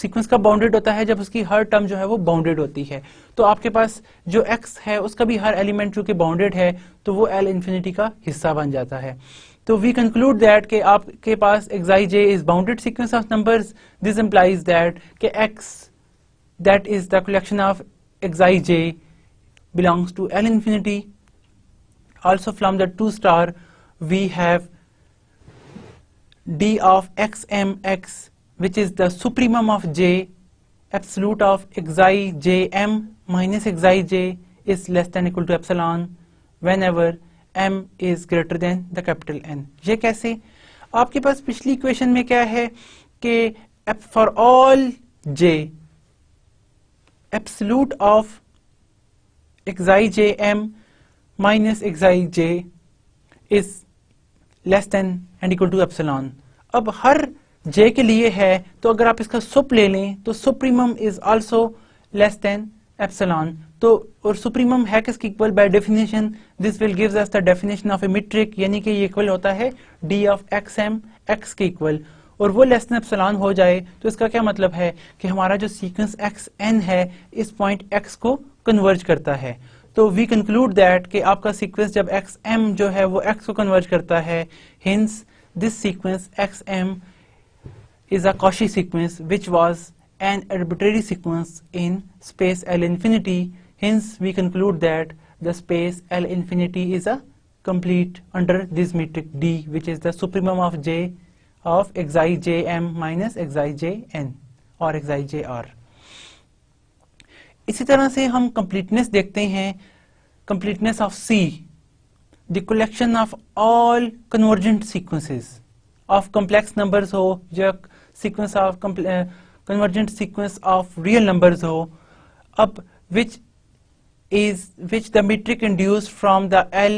sequence का बाउंडेड होता है जब उसकी हर टर्म जो है वो बाउंडेड होती है तो आपके पास जो एक्स है उसका भी हर एलिमेंट चूंकि बाउंडेड है तो वो एल इन्फिनिटी का हिस्सा बन जाता है तो वी कंक्लूड दैट कि आपके पास xi is bounded sequence of numbers this implies that के x that is the collection of xi j belongs to L infinity. Also from the 2 star we have d of xmx which is the supremum of j absolute of xi jm minus xi j is less than equal to epsilon whenever m is greater than the capital N. kaise? कैसे आपके पास पिछली equation में क्या है कि for all j absolute of xi j m minus xi j is less than and equal to epsilon. अब हर j के लिए है तो अगर आप इसका सुप ले लें तो supremum is also less than epsilon तो और सुप्रीमम है किसके equal by definition this will gives us the definition of a metric यानी कि ये इक्वल होता है d ऑफ xm x के इक्वल और वो लेस देन हो जाए तो इसका क्या मतलब है कि हमारा जो सीक्वेंस एक्स एन है इस पॉइंट एक्स को कन्वर्ज करता है तो वी कंक्लूड दैट कि आपका सीक्वेंस जब एक्स एम जो है वो एक्स को कन्वर्ज करता है hence this sequence x m is a Cauchy sequence which was an arbitrary sequence in space L infinity hence we conclude that the space L infinity is a complete under this metric D, which is the supremum of J of xi j m minus xi j n और xi j r इसी तरह से हम completeness देखते हैं completeness of C the collection of all convergent sequences of complex numbers हो या sequence of convergent sequence of real numbers हो अब which is which the metric induced from the L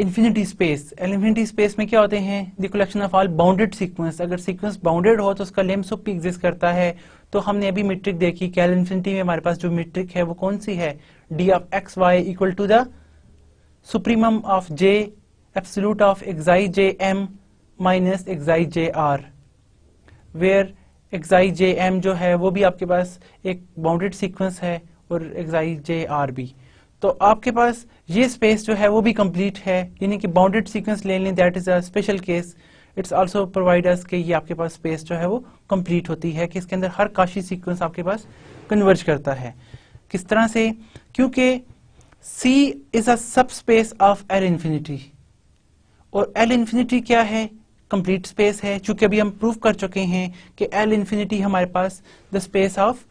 infinity space infinity space में क्या होते हैं the collection of all bounded sequence अगर sequence bounded हो तो उसका ऑफ पी एग्जिस्ट करता है तो हमने अभी मीट्रिक देखी कैल इन्फिनिटी में हमारे पास जो मीट्रिक है वो कौन सी है d of x y equal to the supreme of j absolute of xi j m minus xi j r where xi j m जो है वो भी आपके पास एक बाउंडेड सीक्वेंस है और एक्साई जे आर भी तो आपके पास ये स्पेस जो है वो भी कंप्लीट है यानी कि बाउंडेड सीक्वेंस ले लें that is a special case it's also providers के ये आपके पास स्पेस जो है वो कंप्लीट होती है कि इसके अंदर हर काशी सीक्वेंस आपके पास कन्वर्ज करता है किस तरह से क्योंकि C is a sub space of L infinity और एल इन्फिनिटी क्या है कंप्लीट स्पेस है चूंकि अभी हम प्रूव कर चुके हैं कि एल इन्फिनिटी हमारे पास the space of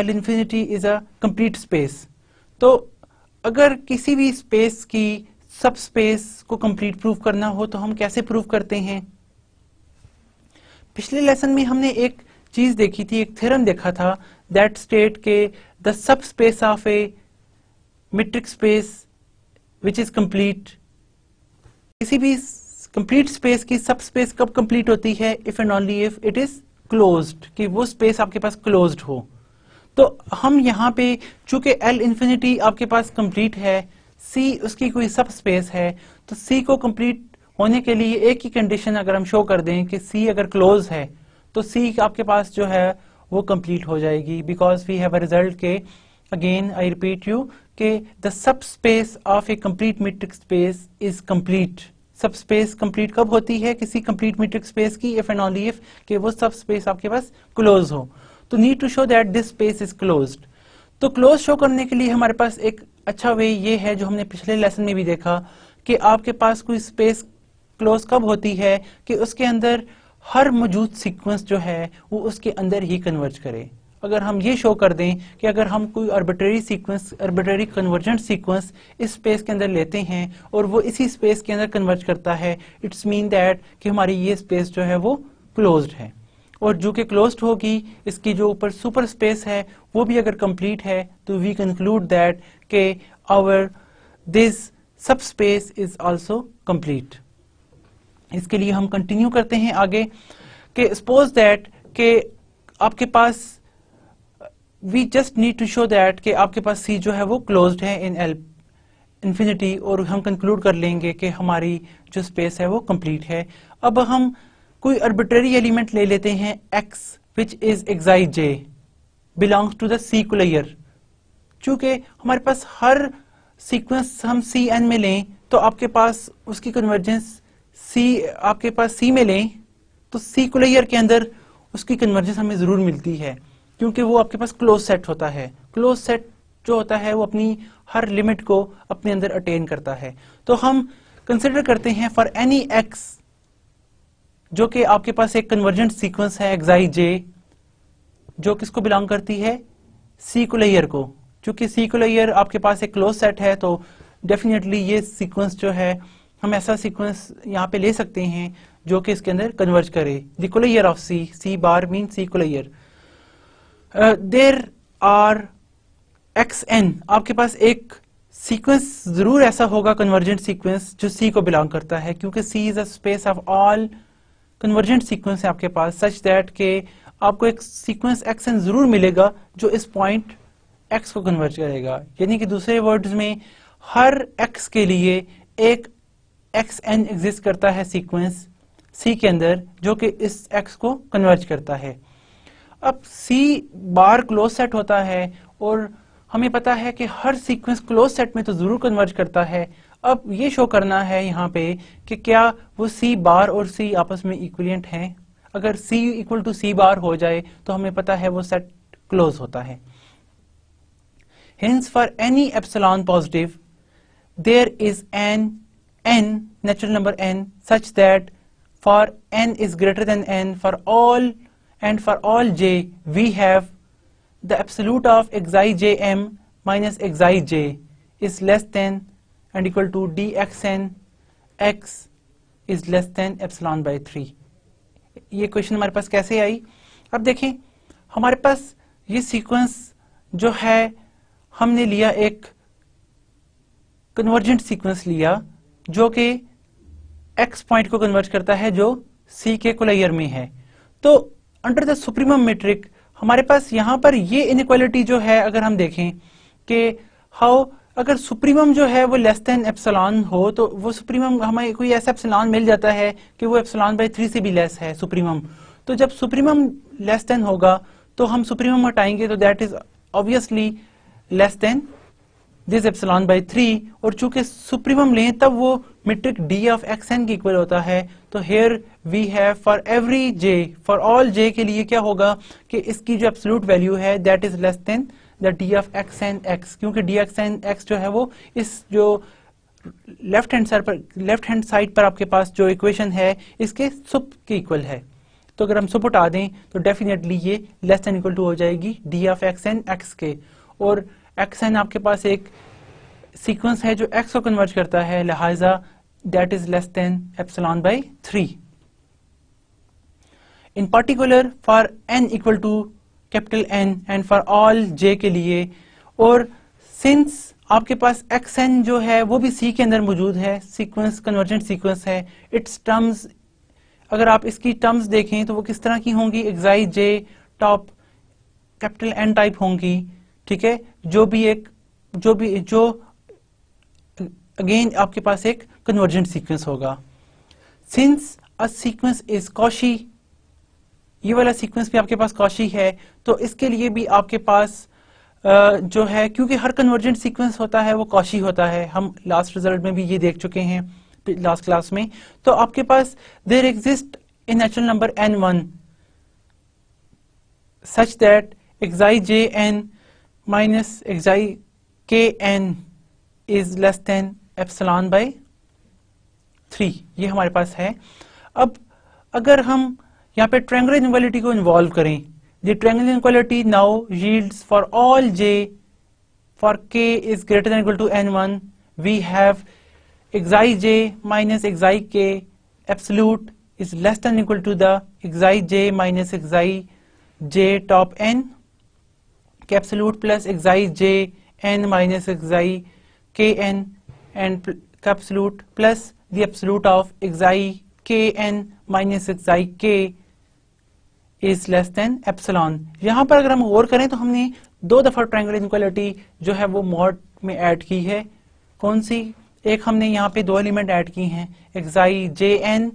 L infinity is a complete space तो अगर किसी भी स्पेस की सब स्पेस को कंप्लीट प्रूव करना हो तो हम कैसे प्रूव करते हैं पिछले लेसन में हमने एक चीज देखी थी एक थ्योरम देखा था दैट स्टेट के the sub space of a metric space which is complete किसी भी कंप्लीट स्पेस की सब स्पेस कब कंप्लीट होती है if and only if it is closed कि वो स्पेस आपके पास क्लोज्ड हो तो हम यहाँ पे चूंकि एल इन्फिनिटी आपके पास कंप्लीट है सी उसकी कोई सब स्पेस है तो सी को कंप्लीट होने के लिए एक ही कंडीशन अगर हम शो कर दें कि सी अगर क्लोज है तो सी आपके पास जो है वो कंप्लीट हो जाएगी because we have a result के अगेन आई रिपीट यू के the sub space of a complete metric space is complete sub space complete कब होती है किसी कंप्लीट मीट्रिक स्पेस की इफ एंड ऑनली इफ वो सब स्पेस आपके पास क्लोज हो तो need to show that this space is close तो क्लोज शो करने के लिए हमारे पास एक अच्छा वे ये है जो हमने पिछले लेसन में भी देखा कि आपके पास कोई स्पेस क्लोज कब होती है कि उसके अंदर हर मौजूद सीक्वेंस जो है वो उसके अंदर ही कन्वर्ज करे अगर हम ये शो कर दें कि अगर हम कोई arbitrary sequence arbitrary convergent sequence इस स्पेस के अंदर लेते हैं और वो इसी स्पेस के अंदर कन्वर्ज करता है इट्स मीन दैट कि हमारी ये स्पेस जो है वो क्लोज्ड है और जो कि क्लोज्ड होगी इसकी जो ऊपर सुपर स्पेस है वो भी अगर कंप्लीट है तो वी कंक्लूड दैट के our this sub space is also complete इसके लिए हम कंटिन्यू करते हैं आगे के सपोज दैट के आपके पास we just need to show that के आपके पास सी जो है वो क्लोज है इन एल इन्फिनिटी और हम कंक्लूड कर लेंगे कि हमारी जो स्पेस है वो कंप्लीट है अब हम कोई अर्बिट्रेरी एलिमेंट ले लेते हैं x which is xi j belongs to the C closure चूंकि हमारे पास हर सीक्वेंस हम सी एन में लें तो आपके पास उसकी कन्वर्जेंस सी आपके पास सी में लें तो सीकुलर के अंदर उसकी कन्वर्जेंस हमें ज़रूर मिलती है क्योंकि वो आपके पास क्लोज सेट होता है क्लोज सेट जो होता है वो अपनी हर लिमिट को अपने अंदर अटेन करता है तो हम कंसिडर करते हैं फॉर एनी एक्स जो कि आपके पास एक कन्वर्जेंट सीक्वेंस है एक्साई जे जो किसको बिलोंग करती है सीकुलर को क्योंकि सीकुलर आपके पास एक क्लोज सेट है तो डेफिनेटली ये सीक्वेंस जो है हम ऐसा सीक्वेंस यहाँ पे ले सकते हैं जो कि इसके अंदर कन्वर्ज करे the closure of C C bar mean C closure there are x n आपके पास एक सीक्वेंस जरूर ऐसा होगा कन्वर्जेंट सीक्वेंस जो सी को बिलोंग करता है क्योंकि C is a space of all convergent sequence है आपके पास सच दैट के आपको एक सीक्वेंस एक्स एन जरूर मिलेगा जो इस पॉइंट एक्स को कन्वर्ज करेगा यानी कि दूसरे वर्ड्स में हर एक्स के लिए एक एक्स एन एग्जिस्ट करता है सीक्वेंस सी के अंदर जो कि इस एक्स को कन्वर्ज करता है अब सी बार क्लोज सेट होता है और हमें पता है कि हर सीक्वेंस क्लोज सेट में तो जरूर कन्वर्ज करता है अब ये शो करना है यहाँ पे कि क्या वो C बार और C आपस में इक्वलियंट हैं अगर C equal to C bar हो जाए तो हमें पता है वो सेट क्लोज होता है hence for any epsilon positive there is an n natural number n such that for n is greater than n for all and for all j we have the absolute of xi j m minus xi j is less than and equal to dxn x is less than epsilon by three ये question हमारे पास कैसे आई अब देखें हमारे पास ये sequence जो है हमने लिया एक कन्वर्जेंट सीक्वेंस लिया जो कि एक्स पॉइंट को कन्वर्ज करता है जो सी के कोलाइयर में है तो अंडर द सुप्रीमम मेट्रिक हमारे पास यहां पर ये इनक्वालिटी जो है अगर हम देखें कि हाउ अगर सुप्रीमम जो है वो लेस देन एप्सलॉन हो तो वो सुप्रीमम हमें कोई ऐसा एप्सलॉन मिल जाता है कि वो एप्सलॉन बाई थ्री से भी लेस है सुप्रीमम तो जब सुप्रीमम लेस देन होगा तो हम सुप्रीमम हटाएंगे तो that is obviously less than this epsilon by three और चूंकि सुप्रीमम लें तब वो metric d of x n की इक्वल होता है तो here we have for every j for all j के लिए क्या होगा कि इसकी जो एप्सलूट वैल्यू है that is less than the d of x and x क्योंकि डी एक्स एंड एक्स जो है वो इस जो लेफ्ट हैंड पर लेफ्ट हैंड साइड पर आपके पास जो इक्वेशन है इसके सुप के इक्वल है तो अगर हम सुप उठा दें तो डेफिनेटली ये लेस एंड इक्वल टू हो जाएगी d of x and x के और एक्स एन आपके पास एक सीक्वेंस है जो एक्स को कन्वर्ज करता है लिहाजा that is less than epsilon by three in particular for n equal to capital n and for all j के लिए और सिंस आपके पास एक्स एन जो है वो भी सी के अंदर मौजूद है सीक्वेंस कन्वर्जेंट सीक्वेंस है इट्स टर्म्स अगर आप इसकी टर्म्स देखें तो वो किस तरह की होंगी xi j top capital n type होंगी ठीक है जो भी एक जो भी जो अगेन आपके पास एक कन्वर्जेंट सीक्वेंस होगा since a sequence is Cauchy ये वाला सीक्वेंस भी आपके पास कॉशी है तो इसके लिए भी आपके पास जो है क्योंकि हर कन्वर्जेंट सीक्वेंस होता है वो कॉशी होता है हम लास्ट रिजल्ट में भी ये देख चुके हैं लास्ट क्लास में तो आपके पास there exist a natural number n one such that xi j n minus xi k n is less than epsilon by three ये हमारे पास है अब अगर हम यहाँ पे ट्रेंगुलर इनक्वालिटी को इन्वॉल्व करें the triangular inequality now yield for all j for k is greater to n one we have xi j minus xi k absolute is less than equal to the xi j minus xi j top n absolute plus xi j n minus xi k n and absolute plus the absolute of xi k n minus xi के is less than epsilon यहां पर अगर हम गौर करें तो हमने दो दफा ट्रायंगल इनक्वालिटी जो है वो मॉड में ऐड की है कौन सी एक हमने यहाँ पे दो एलिमेंट ऐड की हैं एक्साई जे एन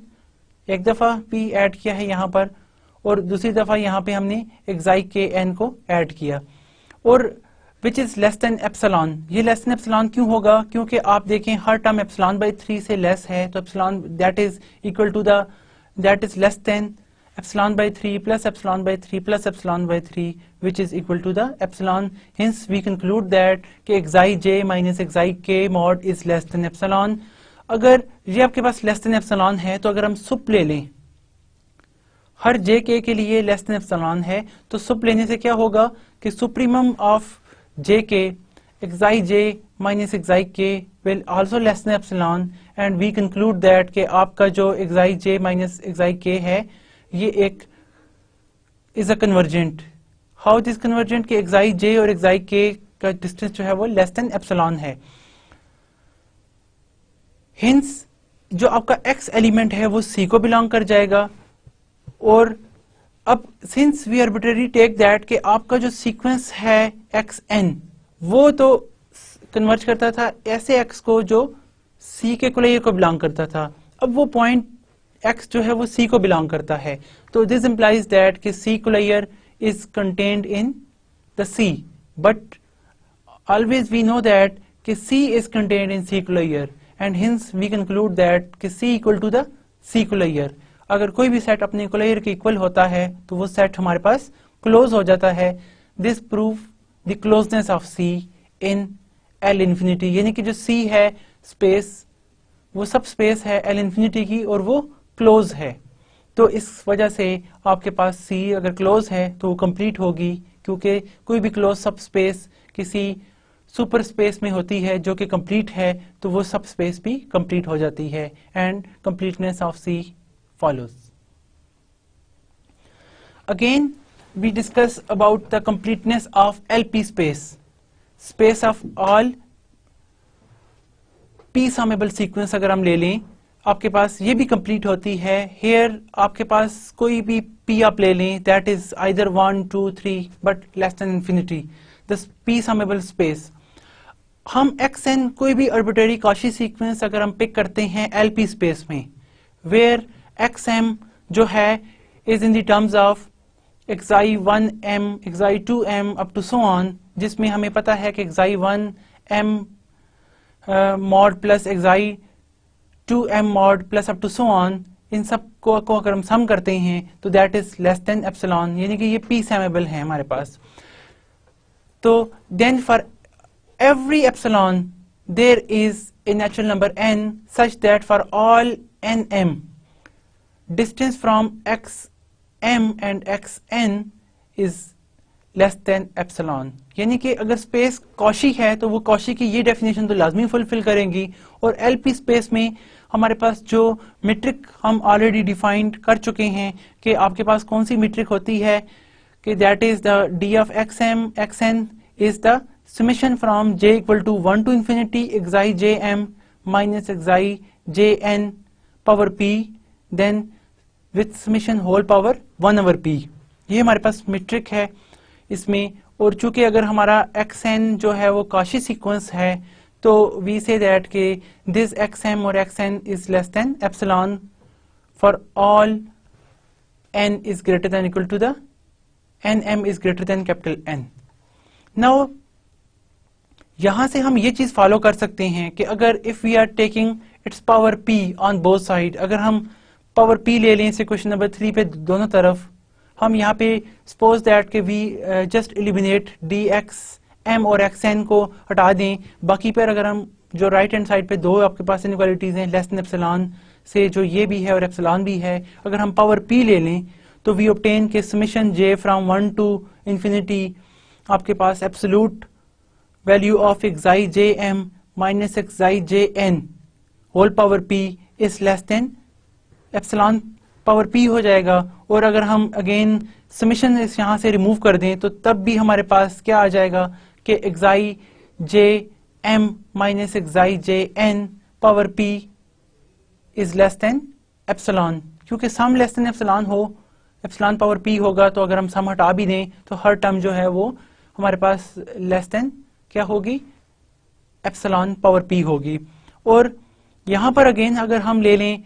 एक दफा पी ऐड किया है यहाँ पर और दूसरी दफा यहाँ पे हमने एक्साई के एन को ऐड किया और which is less than epsilon ये लेस देन एप्सलॉन क्यों होगा क्योंकि आप देखें हर टर्म एप्सलॉन बाई थ्री से लेस है तो epsilon that is equal to that is less than epsilon by 3 plus epsilon by 3 plus epsilon by 3 which is equal to the epsilon. Hence we conclude that कि xi j minus xi k mod is less than epsilon. अगर ये आपके पास less than epsilon है तो अगर हम sup ले लें हर j k के लिए less than epsilon है तो sup लेने से क्या होगा कि supremum of j k xi j minus xi k will also less than epsilon and we conclude that कि आपका जो xi j minus xi k है ये एक is a convergent how is convergent कि एक्साई जे और एक्साई के का डिस्टेंस जो है वो लेस देन एप्सलॉन है हिंस जो आपका एक्स एलिमेंट है वो सी को बिलोंग कर जाएगा और अब since we arbitrary take that कि आपका जो सीक्वेंस है एक्स एन वो तो कन्वर्ज करता था ऐसे एक्स को जो सी के कुलैये को बिलोंग करता था अब वो पॉइंट एक्स जो है वो सी को बिलोंग करता है तो दिस इंप्लाइज दैट कि C closure is contained in the C but always we know that कि C is contained in C closure and hence we conclude that कि C equal to the C closure अगर कोई भी set अपने clear के equal होता है तो वो सेट हमारे पास क्लोज हो जाता है this prove the closeness of C in l infinity यानी कि जो सी है स्पेस वो सब स्पेस है एल इन्फिनिटी की और वो क्लोज है तो इस वजह से आपके पास सी अगर क्लोज है तो वो कंप्लीट होगी क्योंकि कोई भी क्लोज सब स्पेस किसी सुपर स्पेस में होती है जो कि कंप्लीट है तो वो सब स्पेस भी कंप्लीट हो जाती है and completeness of C again we discuss about the the of l p space space of all p summable sequence अगर हम ले लें आपके पास ये भी कंप्लीट होती है हेयर आपके पास कोई भी पी आप ले लें that is either one two three but less than infinity this p summable space हम एक्स एन कोई भी अर्बिटरी काशी सीक्वेंस अगर हम पिक करते हैं एल पी स्पेस में वेयर एक्स एम जो है is in terms of xi one m xi two m up to so on जिसमें हमें पता है कि xi one m mod plus xi two m mod plus up to so on इन सब को, को अगर हम सम करते हैं तो that is less than epsilon यानी कि ये पी सेमेबल है हमारे पास तो then for every epsilon there is a natural number n such that for all n m distance from x M and x N is less than epsilon यानी कि अगर स्पेस कौशी है तो वो कौशी की ये डेफिनेशन तो लाजमी फुलफिल करेंगी और एल पी स्पेस में हमारे पास जो मीट्रिक हम ऑलरेडी डिफाइंड कर चुके हैं कि आपके पास कौन सी मीट्रिक होती है कि that is the d of x M x N is the j equal to one to infinity xi j m minus xi j n power p then with summation whole power one over p ये हमारे पास metric है इसमें और चूंकि अगर हमारा x n जो है वो काशी सिक्वेंस है तो वी से दैट के दिस एक्स एम और x N is less than epsilon for all n is greater than equal to the n m is greater than capital N now यहां से हम ये चीज फॉलो कर सकते हैं कि अगर if we are taking its power p on both side अगर हम पावर पी ले लें इसे क्वेश्चन नंबर थ्री पे दोनों तरफ हम यहां पे सपोज दैट के we just eliminate d x M और एक्स एन को हटा दें बाकी पर अगर हम जो राइट हैंड साइड पे दो आपके पास इनक्वालिटीज हैं लेस एप्सलान से जो ये भी है और एप्सलान भी है अगर हम पावर पी ले लें तो वी ऑप्टेन के summation j from one to infinity आपके पास absolute value of xi j m minus xi j n whole power p is less than epsilon power p हो जाएगा और अगर हम अगेन समिशन इस यहाँ से रिमूव कर दें तो तब भी हमारे पास क्या आ जाएगा कि xi j m minus xi j n power p is less than epsilon क्योंकि सम लेस देन एप्सलॉन हो एप्सलॉन पावर पी होगा तो अगर हम सम हटा भी दें तो हर टर्म जो है वो हमारे पास लेस देन क्या होगी एप्सलॉन पावर पी होगी और यहां पर अगेन अगर हम ले लें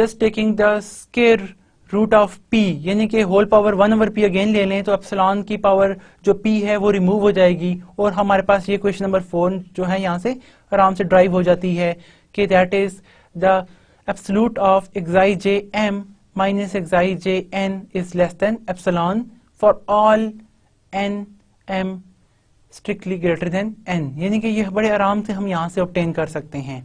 just taking the square root of p यानी कि whole power one over p again ले लें तो एप्सलॉन की पावर जो पी है वो रिमूव हो जाएगी और हमारे पास ये क्वेश्चन नंबर फोर जो है यहाँ से आराम से ड्राइव हो जाती है कि that is the absolute of xi j m minus xi j n is less than epsilon for all n m strictly greater than N यानी कि ये बड़े आराम से हम यहाँ से ऑप्टेन कर सकते हैं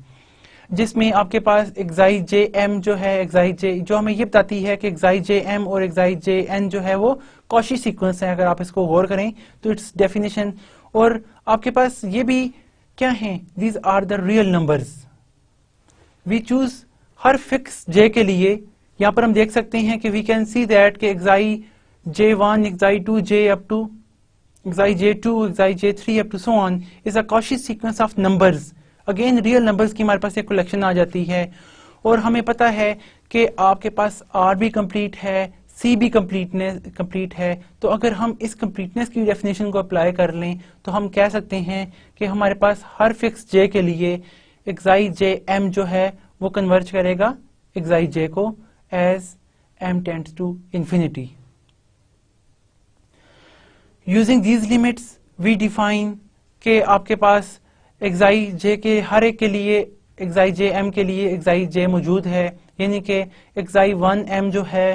जिसमें आपके पास एक्साइज जे एम जो है एक्साइज जे जो हमें ये बताती है कि एक्साइज जे एम और एक्साइज जे एन जो है वो कौशी सीक्वेंस है अगर आप इसको गौर करें तो इट्स डेफिनेशन और आपके पास ये भी क्या है these are the real numbers we choose हर फिक्स जे के लिए यहां पर हम देख सकते हैं कि वी कैन सी दैट के xi j one xi two j up to j three up to so on is a Cauchy sequence of numbers again real numbers की हमारे पास एक कलेक्शन आ जाती है और हमें पता है कि आपके पास आर भी कंप्लीट है सी भी कंप्लीटनेस कंप्लीट है तो अगर हम इस कंप्लीटनेस की डेफिनेशन को अप्लाई कर लें तो हम कह सकते हैं कि हमारे पास हर फिक्स जे के लिए एक्साई जे एम जो है वो कन्वर्ज करेगा एक्साई जे को as m tends to infinity using these limits we define के आपके पास एक्साई जे के हर एक के लिए एक्साई जे एम के लिए एक्साई जे मौजूद है यानी कि एक्साई वन एम जो है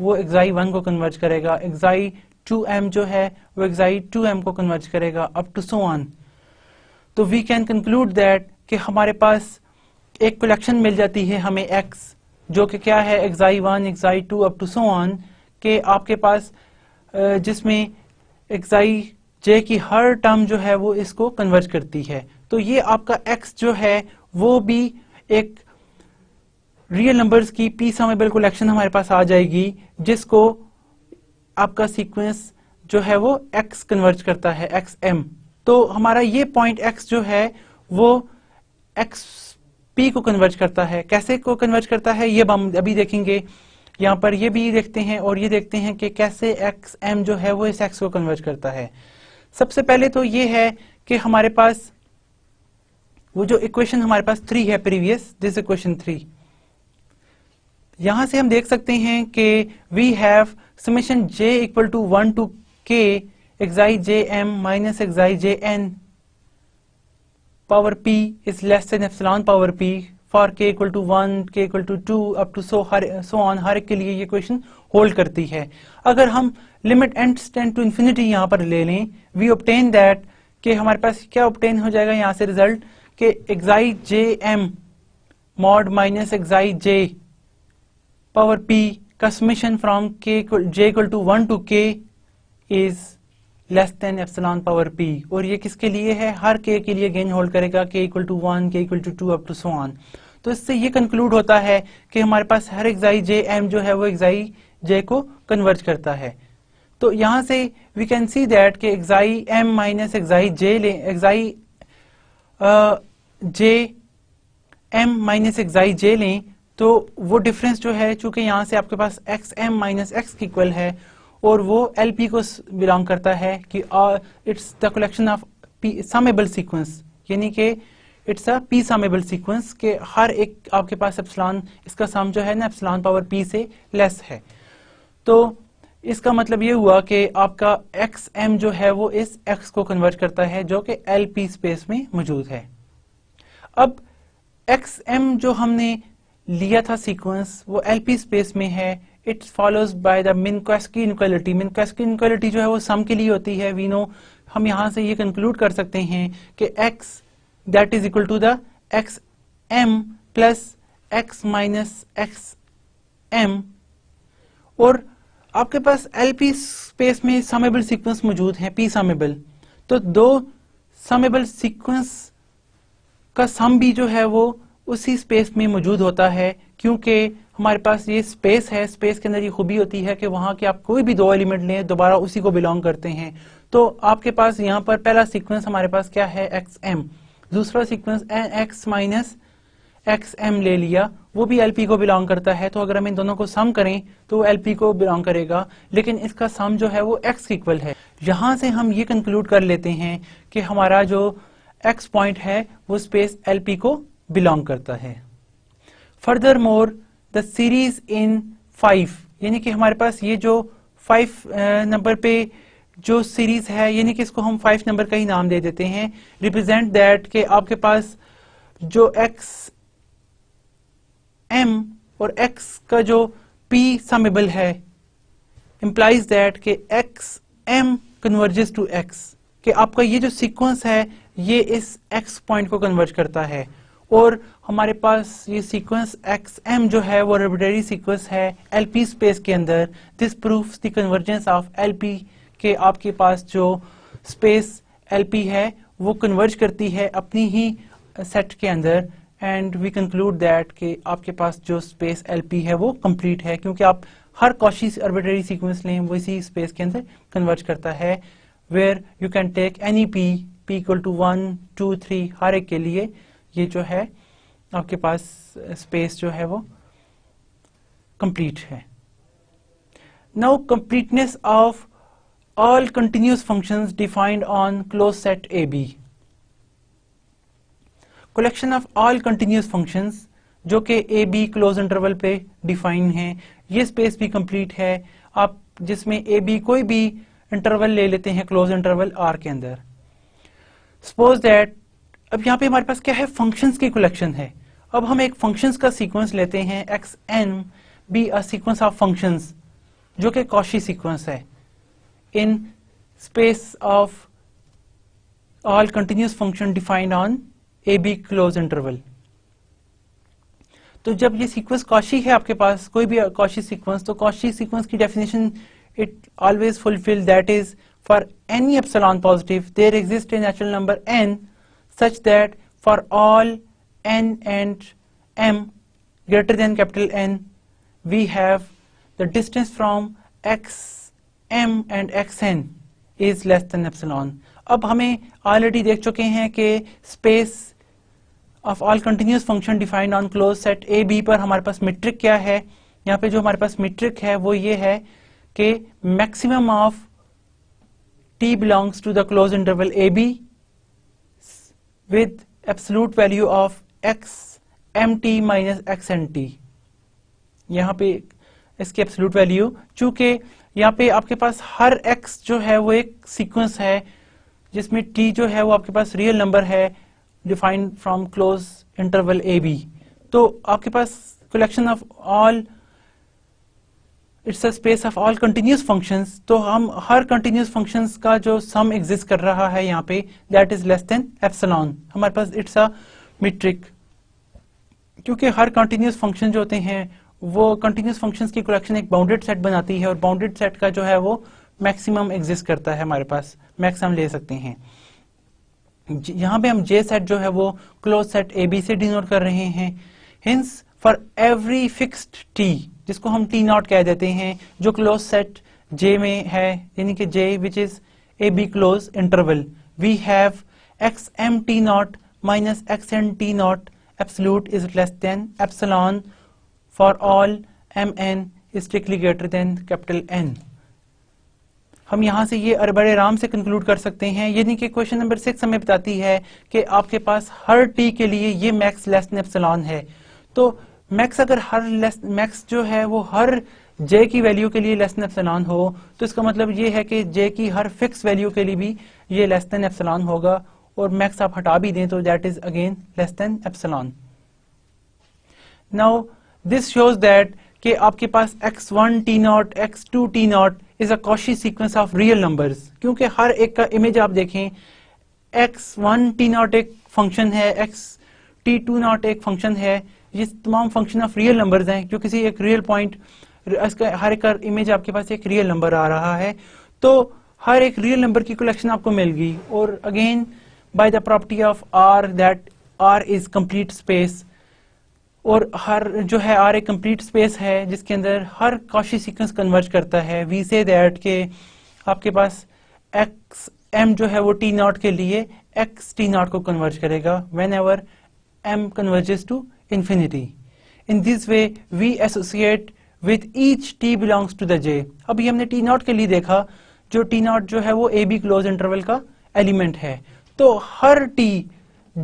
वो एक्साई वन को कन्वर्ज करेगा एक्साई टू एम जो है वो एक्साई टू एम को कन्वर्ज करेगा अप टू सो ऑन तो वी कैन कंक्लूड दैट कि हमारे पास एक कलेक्शन मिल जाती है हमें एक्स जो कि क्या है xi one xi two up to so on के आपके पास जिसमें एक्साई जे की हर टर्म जो है वो इसको कन्वर्ज करती है तो ये आपका x जो है वो भी एक रियल नंबर्स की पी समेबल कलेक्शन हमारे पास आ जाएगी जिसको आपका सीक्वेंस जो है वो x कन्वर्ज करता है एक्स एम तो हमारा ये पॉइंट x जो है वो x p को कन्वर्ज करता है कैसे को कन्वर्ज करता है ये हम अभी देखेंगे यहां पर ये भी देखते हैं और ये देखते हैं कि कैसे एक्स एम जो है वो इस एक्स को कन्वर्ज करता है सबसे पहले तो ये है कि हमारे पास वो जो इक्वेशन हमारे पास थ्री है प्रीवियस दिस इक्वेशन थ्री यहां से हम देख सकते हैं कि we have summation j equal to one to k xi j m minus xi j n power p is less than epsilon power p for k equal to one के equal to two up to so हर so on हर एक के लिए ये question hold करती है अगर हम limit n tends to infinity यहां पर ले लें वी ऑप्टेन दैट कि हमारे पास क्या ऑप्टेन हो जाएगा यहाँ से रिजल्ट कि xi j m mod minus xi j power p summation from k j equal to one to k is less than epsilon power p और ये किसके लिए है हर के के लिए गेन होल्ड करेगा के इक्वल टू वन के equal to two up to so on तो इससे ये कंक्लूड होता है कि हमारे पास हर एक्साई जे एम जो है वो एक्साई जे को कन्वर्ज करता है तो यहां से वी कैन सी दैट के एक्साई एम माइनस एक्साई जे ले एक्साई जे एम माइनस एक्साई जे लें तो वो डिफरेंस जो है चूंकि यहां से आपके पास एक्स एम माइनस एक्स की इक्वल है और वो एल पी को बिलोंग करता है कि it's the collection of p summable sequence यानी कि it's a p summable sequence के हर एक आपके पास एप्सलॉन इसका सम जो है ना एप्सलॉन पावर पी से लेस है तो इसका मतलब ये हुआ कि आपका एक्स एम जो है वो इस एक्स को कन्वर्ट करता है जो कि एल पी स्पेस में मौजूद है अब एक्स एम जो हमने लिया था सीक्वेंस वो एलपी स्पेस में है इट फॉलोज बाय द मिन की इनक्वालिटी मिन की इनक्वालिटी जो है वो सम के लिए होती है वी नो हम यहां से ये कंक्लूड कर सकते हैं कि x that is equal to the x m plus x minus x M और आपके पास एल पी स्पेस में समेबल सीक्वेंस मौजूद है पी समेबल तो दो समेबल सीक्वेंस का सम भी जो है वो उसी स्पेस में मौजूद होता है क्योंकि हमारे पास ये स्पेस है स्पेस के अंदर ये खूबी होती है कि वहां के आप कोई भी दो एलिमेंट लें दोबारा उसी को बिलोंग करते हैं तो आपके पास यहाँ पर पहला सीक्वेंस हमारे पास क्या है एक्स एम दूसरा sequence x minus x m ले लिया वो भी एल पी को बिलोंग करता है तो अगर हम इन दोनों को सम करें तो वो एल पी को बिलोंग करेगा लेकिन इसका सम जो है वो एक्स इक्वल है यहां से हम ये कंक्लूड कर लेते हैं कि हमारा जो एक्स पॉइंट है वो स्पेस एल पी को बिलोंग करता है furthermore the series in five यानी कि हमारे पास ये जो फाइव नंबर पे जो सीरीज है यानी कि इसको हम फाइव नंबर का ही नाम दे देते हैं रिप्रेजेंट दैट के आपके पास जो एक्स एम और एक्स का जो पी समेबल है इम्प्लाइज दैट के x m converges to x के आपका ये जो सीक्वेंस है ये इस x पॉइंट को कन्वर्ट करता है और हमारे पास ये सीक्वेंस एक्स एम जो है वो अर्बिटरी सीक्वेंस है एल पी स्पेस के अंदर this proof the convergence of l p के आपके पास जो स्पेस एल पी है वो कन्वर्ज करती है अपनी ही सेट के अंदर एंड वी कंक्लूड दैट कि आपके पास जो स्पेस एल पी है वो कंप्लीट है क्योंकि आप हर कॉशी अर्बिटरी सीक्वेंस लें वो इसी स्पेस के अंदर कन्वर्ज करता है where you can take any p p equal to one two three हर एक के लिए ये जो है आपके पास स्पेस जो है वो कंप्लीट है now completeness of all continuous function defined on close set A B collection of all continuous function जो कि ए बी क्लोज इंटरवल पे डिफाइन है ये स्पेस भी कंप्लीट है आप जिसमें ए बी कोई भी इंटरवल ले लेते हैं क्लोज इंटरवल आर के अंदर सपोज दैट अब यहाँ पे हमारे पास क्या है फंक्शंस की कलेक्शन है अब हम एक फंक्शंस का सीक्वेंस लेते हैं x n be a sequence of functions जो कि कॉशी सीक्वेंस है in space of all continuous function defined on A B close interval तो जब ये सीक्वेंस कॉशी है आपके पास कोई भी कॉशी सीक्वेंस तो कॉशी सीक्वेंस की definition it always fulfil that is for any epsilon positive there exists a natural number n such that for all n and m greater than capital N we have the distance from x m and x n is less than epsilon अब हमें already देख चुके हैं कि space of all continuous function defined on close set A B पर हमारे पास metric क्या है यहाँ पे जो हमारे पास मेट्रिक है वो ये है कि maximum of t belongs to the closed interval AB with absolute value of x m T minus x n t यहाँ पे इसकी एब्सोल्यूट वैल्यू चूंकि यहाँ पे आपके पास हर x जो है वो एक सीक्वेंस है जिसमें t जो है वो आपके पास रियल नंबर है defined from close interval a B तो आपके पास collection of all it's a space of all continuous functions तो हम हर कंटिन्यूस फंक्शंस का जो सम एग्जिस्ट कर रहा है यहाँ पे that is less than epsilon हमारे पास इट्स अ मीट्रिक क्योंकि हर कंटिन्यूस फंक्शन जो होते हैं वो कंटिन्यूस फंक्शंस की कलेक्शन एक बाउंडेड सेट बनाती है और बाउंडेड सेट का जो है वो मैक्सिमम एग्जिस्ट करता है हमारे पास मैक्स हम ले सकते हैं यहाँ पे हम जे सेट जो है वो क्लोज सेट ए बी से डिनोट कर रहे हैं hence for every fixed t जिसको हम टी नॉट कह देते हैं जो क्लोज सेट जे में है यानी कि j which is a B close interval we have x M t not minus x n t not absolute is less than epsilon for all m n strictly greater than capital N हम यहां से ये बड़े आराम से conclude कर सकते हैं यानी कि क्वेश्चन नंबर सिक्स हमें बताती है कि आपके पास हर टी के लिए ये मैक्स लेस देन एप्सलॉन है तो मैक्स अगर हर लेस मैक्स जो है वो हर जे की वैल्यू के लिए लेस देन एप्सलॉन हो तो इसका मतलब ये है कि जे की हर फिक्स वैल्यू के लिए भी ये लेस देन एफसलान होगा और मैक्स आप हटा भी दें तो that is again less than epsilon now this shows that कि आपके पास x one t not x two t not is a Cauchy sequence of real number क्योंकि हर एक का इमेज आप देखें एक्स वन टी नॉट एक फंक्शन है एक्स टी टू नॉट एक फंक्शन है ये तमाम फंक्शन ऑफ रियल नंबर्स हैं जो किसी एक रियल पॉइंट हर एक इमेज आपके पास एक रियल नंबर आ रहा है तो हर एक रियल नंबर की कलेक्शन आपको मिल गई और again by the property of R that R is complete space और हर जो है आर एक कंप्लीट स्पेस है जिसके अंदर हर काशी सीक्वेंस कन्वर्ज करता है वी से दैट के आपके पास एक्स एम जो है वो टी नॉट के लिए एक्स टी नॉट को कन्वर्ज करेगा whenever m converges to infinity. In this way, we associate with each t belongs to the j. अभी हमने t नॉट के लिए देखा जो t नॉट जो है वो ए बी क्लोज इंटरवल का एलिमेंट है तो हर t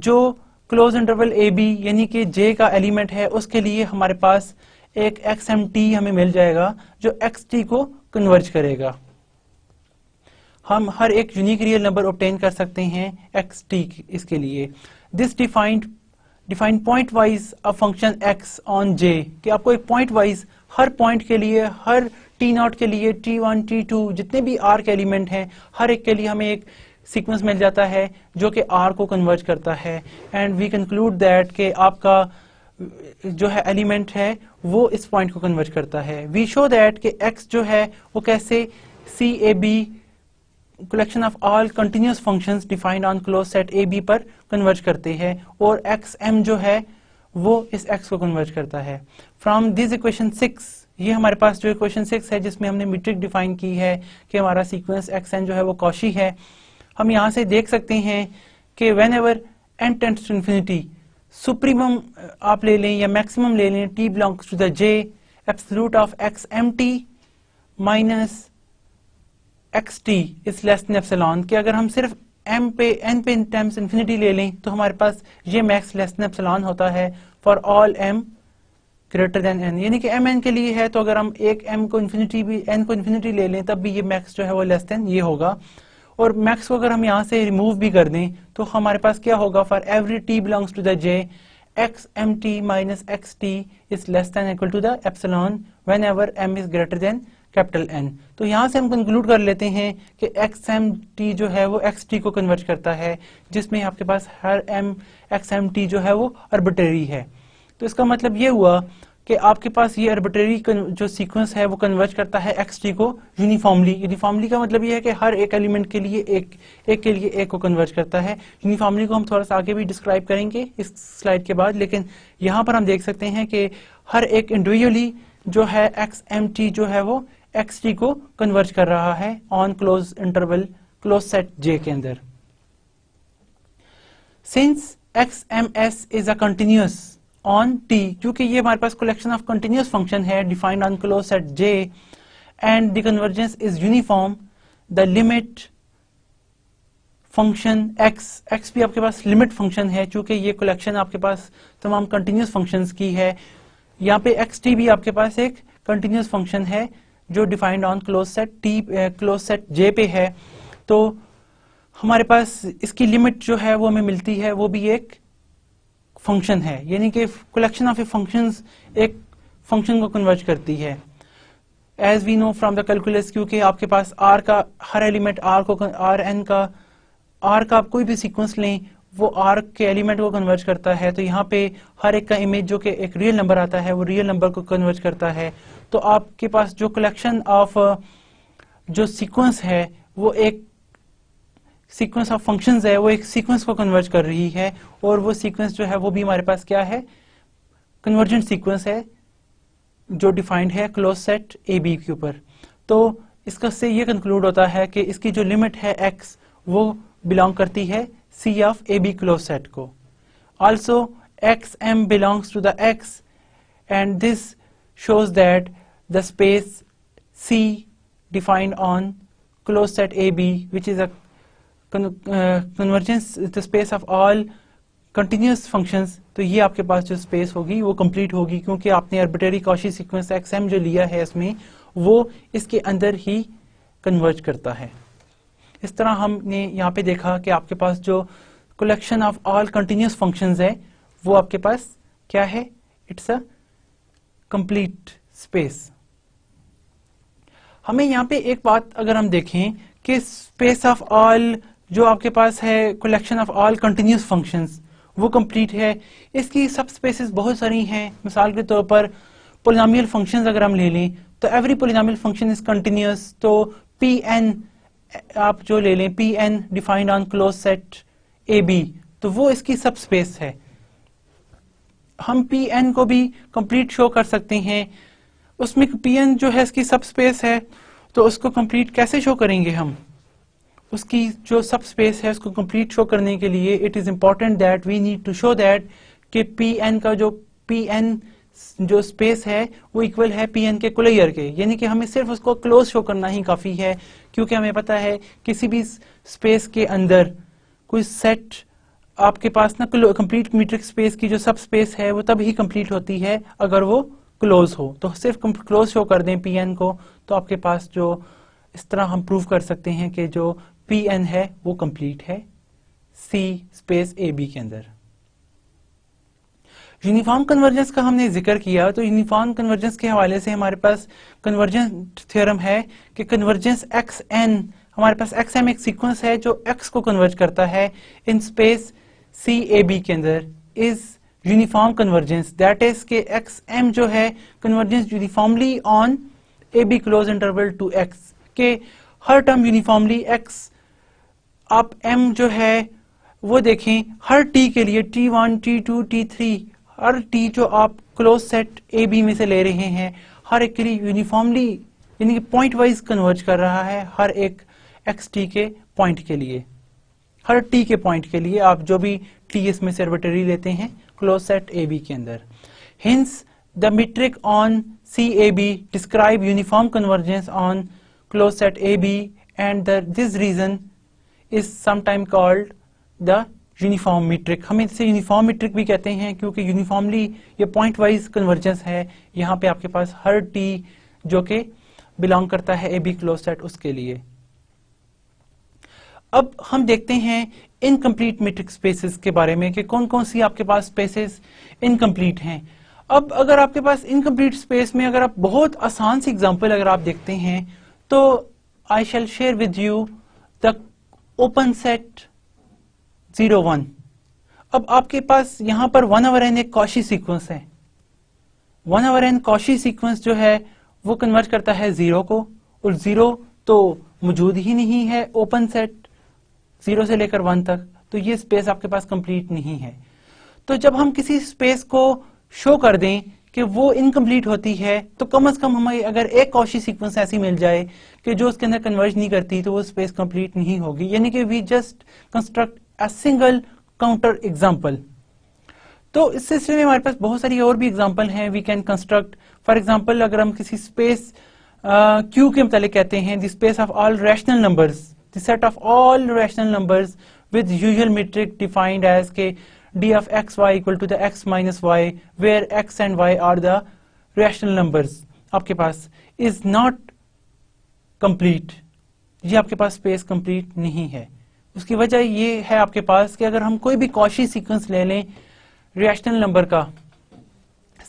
जो क्लोज इंटरवल ए बी यानी कि j का एलिमेंट है उसके लिए हमारे पास एक एक्स एम टी हमें मिल जाएगा जो एक्स टी को कन्वर्ज करेगा हम हर एक यूनिक रियल नंबर ऑप्टेन कर सकते हैं एक्स टी इसके लिए this defined define pointwise a function x on j कि आपको एक पॉइंट वाइज हर पॉइंट के लिए हर टी नॉट के लिए टी वन टी टू जितने भी आर के एलिमेंट हैं हर एक के लिए हमें एक सीक्वेंस मिल जाता है जो कि आर को कन्वर्ज करता है एंड वी कंक्लूड दैट कि आपका जो है एलिमेंट है वो इस पॉइंट को कन्वर्ज करता है वी शो दैट कि एक्स जो है वो कैसे C A B collection of all continuous function defined on close set A B पर कन्वर्ज करते हैं और एक्स एम जो है वो इस एक्स को कन्वर्ज करता है फ्रॉम दिस इक्वेशन सिक्स ये हमारे पास जो इक्वेशन सिक्स है जिसमें हमने मीट्रिक डिफाइन की है कि हमारा सीक्वेंस एक्स एन जो है वो कौशी है हम यहां से देख सकते हैं कि whenever N tend to infinity supremum आप ले लें या मैक्सिमम ले लें T belongs to the J absolute of x M T minus x T is less than epsilon अगर हम सिर्फ एम पे एन पे इन टर्म्स इन्फिनिटी ले लें तो हमारे पास ये मैक्स लेस देन होता है for all M greater than N यानी कि एम एन के लिए है तो अगर हम एक एम को इन्फिनिटी भी एन को इन्फिनिटी ले लें तब भी ये मैक्स जो है वो लेस देन ये होगा और मैक्स को अगर हम यहाँ से रिमूव भी कर दें तो हमारे पास क्या होगा for every T belongs to the J X M T minus x T is less than equal to the epsilon whenever M is greater than capital N तो यहां से हम कंक्लूड कर लेते हैं कि एक्स एम टी जो है वो एक्स टी को कन्वर्ट करता है जिसमें आपके पास हर एम एक्स एम टी जो है वो अर्बिटरी है तो इसका मतलब ये हुआ कि आपके पास ये अर्बिटरी जो सीक्वेंस है वो कन्वर्ट करता है एक्स टी को यूनिफॉर्मली यूनिफॉर्मली का मतलब ये है कि हर एक एलिमेंट के लिए एक एक के लिए एक को कन्वर्ट करता है यूनिफॉर्मली को हम थोड़ा सा आगे भी डिस्क्राइब करेंगे इस स्लाइड के बाद लेकिन यहाँ पर हम देख सकते हैं कि हर एक इंडिविजुअली जो है एक्स एम टी जो है वो एक्स टी को कन्वर्ज कर रहा है on close interval close set J के अंदर since X M S is a continuous on T क्योंकि ये हमारे पास कलेक्शन ऑफ कंटिन्यूस फंक्शन है defined on close set J and the convergence is uniform the limit function x x भी आपके पास limit function है क्योंकि ये कलेक्शन आपके पास तमाम कंटिन्यूस फंक्शंस की है यहाँ पे टी भी आपके पास एक कंटिन्यूस फंक्शन है जो defined on close set T close set J पे है तो हमारे पास इसकी लिमिट जो है वो हमें मिलती है वो भी एक फंक्शन है यानी कि कलेक्शन ऑफ ए फंक्शन एक फंक्शन को कन्वर्ज करती है as we know from the calculus क्योंकि आपके पास आर का हर एलिमेंट आर को आर एन का आर का आप कोई भी सीक्वेंस लें वो आर के एलिमेंट को कन्वर्ज करता है तो यहाँ पे हर एक का इमेज जो कि एक रियल नंबर आता है वो रियल नंबर को कन्वर्ज करता है तो आपके पास जो कलेक्शन ऑफ uh, जो सीक्वेंस है वो एक सीक्वेंस ऑफ फंक्शंस है वो एक सीक्वेंस को कन्वर्ज कर रही है और वो सीक्वेंस जो है वो भी हमारे पास क्या है कन्वर्जेंट सीक्वेंस है जो डिफाइंड है क्लोज सेट ए बी के ऊपर तो इसका से ये कंक्लूड होता है कि इसकी जो लिमिट है एक्स वो बिलोंग करती है C of A B close set को also X M belongs to the X and this shows that the space C defined on closed set AB which is a con uh, convergence the space of all continuous functions. तो ये आपके पास जो space होगी वो complete होगी क्योंकि आपने अर्बिटरी कॉशी सीक्वेंस एक्सएम जो लिया है इसमें वो इसके अंदर ही कन्वर्ज करता है इस तरह हमने यहाँ पे देखा कि आपके पास जो collection of all continuous functions है वो आपके पास क्या है इट्स अ कंप्लीट स्पेस हमें यहाँ पे एक बात अगर हम देखें कि स्पेस ऑफ ऑल जो आपके पास है collection of all continuous functions वो कंप्लीट है इसकी सब स्पेसिस बहुत सारी हैं मिसाल के तौर पर पोलिनामियल फंक्शंस अगर हम ले लें तो every polynomial function is continuous तो पी एन आप जो ले लें P N defined on close set A B तो वो इसकी सब स्पेस है हम पी एन को भी कंप्लीट शो कर सकते हैं उसमें पीएन जो है इसकी सब स्पेस है तो उसको कंप्लीट कैसे शो करेंगे हम उसकी जो सब स्पेस है उसको कंप्लीट शो करने के लिए it is important that we need to show that कि पी एन का जो पी एन जो स्पेस है वो इक्वल है पी एन के कुलर के यानी कि हमें सिर्फ उसको क्लोज शो करना ही काफी है क्योंकि हमें पता है किसी भी स्पेस के अंदर कोई सेट आपके पास ना कंप्लीट मीट्रिक स्पेस की जो सब स्पेस है वो तब ही कंप्लीट होती है अगर वो क्लोज हो तो सिर्फ क्लोज शो कर दें पी को तो आपके पास जो इस तरह हम प्रूव कर सकते हैं कि जो पी एन है वो कंप्लीट है सी स्पेस ए बी के अंदर यूनिफॉर्म कन्वर्जेंस का हमने जिक्र किया तो यूनिफॉर्म कन्वर्जेंस के हवाले से हमारे पास कन्वर्जेंस थ्योरम है कि कन्वर्जेंस एक्स एन हमारे पास एक्स एम एक सीक्वेंस है जो एक्स को कन्वर्ज करता है in space C A B के अंदर is uniform convergence that is के एक्स एम जो है convergence uniformly on A B close interval to x के हर टर्म यूनिफॉर्मली एक्स आप एम जो है वो देखें हर टी के लिए T one T two T three हर टी जो आप क्लोज सेट ए बी में से ले रहे हैं हर एक के लिए यूनिफॉर्मली यानी कि पॉइंट वाइज कन्वर्ज कर रहा है हर एक एक्स टी के पॉइंट के लिए हर टी के पॉइंट के लिए आप जो भी टी इसमें से आर्बिटरी लेते हैं क्लोसेट ए बी के अंदर hence the metric on C A B describe uniform convergence on close set A B and this reason is समाइम कॉल्ड द यूनिफॉर्म मीट्रिक हम इसे यूनिफॉर्म मीट्रिक भी कहते हैं क्योंकि यूनिफॉर्मली ये पॉइंट वाइज कन्वर्जेंस है यहाँ पे आपके पास हर टी जो के बिलोंग करता है ए बी क्लोज सेट उसके लिए अब हम देखते हैं इनकम्प्लीट मेट्रिक स्पेसेस के बारे में कि कौन कौन सी आपके पास स्पेसेस इनकम्प्लीट हैं अब अगर आपके पास इनकम्प्लीट स्पेस में अगर आप बहुत आसान सी एग्जांपल अगर आप देखते हैं तो I shall share with you the open set zero one अब आपके पास यहां पर वन आवर एन एक कौशी सीक्वेंस है one over N Cauchy sequence जो है वो कन्वर्ट करता है जीरो को और जीरो तो मौजूद ही नहीं है ओपन सेट जीरो से लेकर वन तक तो ये स्पेस आपके पास कंप्लीट नहीं है तो जब हम किसी स्पेस को शो कर दें कि वो इनकम्प्लीट होती है तो कम अज कम हमें अगर एक कौशी सीक्वेंस ऐसी मिल जाए कि जो उसके अंदर कन्वर्ज नहीं करती तो वो स्पेस कंप्लीट नहीं होगी यानी कि we just construct a single counter example तो इस सिलसिले में हमारे पास बहुत सारी और भी एग्जाम्पल हैं we can construct for example अगर हम किसी स्पेस क्यू uh, के मुतालिक कहते हैं the space of all rational numbers the set of all rational numbers with usual metric defined as k d of x y equal to the x minus y where x and y are the rational numbers आपके पास is not complete ये आपके पास space complete नहीं है उसकी वजह ये है आपके पास कि अगर हम कोई भी कॉशी sequence ले लें rational number का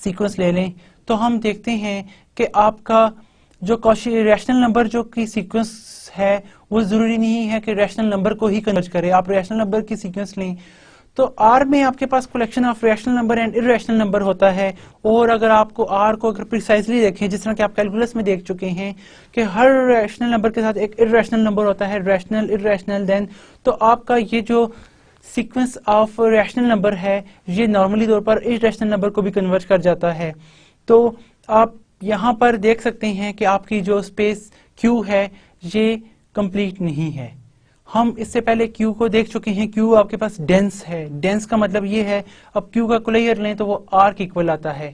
sequence ले लें तो हम देखते हैं कि आपका जो कौशी रैशनल नंबर जो की सीक्वेंस है वो जरूरी नहीं है कि रैशनल नंबर को ही कन्वर्ज करें आप रैशनल नंबर की सीक्वेंस लें तो आर में आपके पास collection of rational number and irrational number होता है और अगर आपको आर को अगर प्रिसाइसली देखें जिस तरह के आप कैलकुलस में देख चुके हैं कि हर रैशनल नंबर के साथ एक इरेशनल नंबर होता है रैशनल इरेशनल देन तो आपका ये जो सीक्वेंस ऑफ रैशनल नंबर है ये नॉर्मली तौर पर इरेशनल नंबर को भी कन्वर्ट कर जाता है तो आप यहां पर देख सकते हैं कि आपकी जो स्पेस क्यू है ये कंप्लीट नहीं है हम इससे पहले क्यू को देख चुके हैं क्यू आपके पास डेंस है डेंस का मतलब ये है अब क्यू का क्लेयर लें तो वो आर्क इक्वल आता है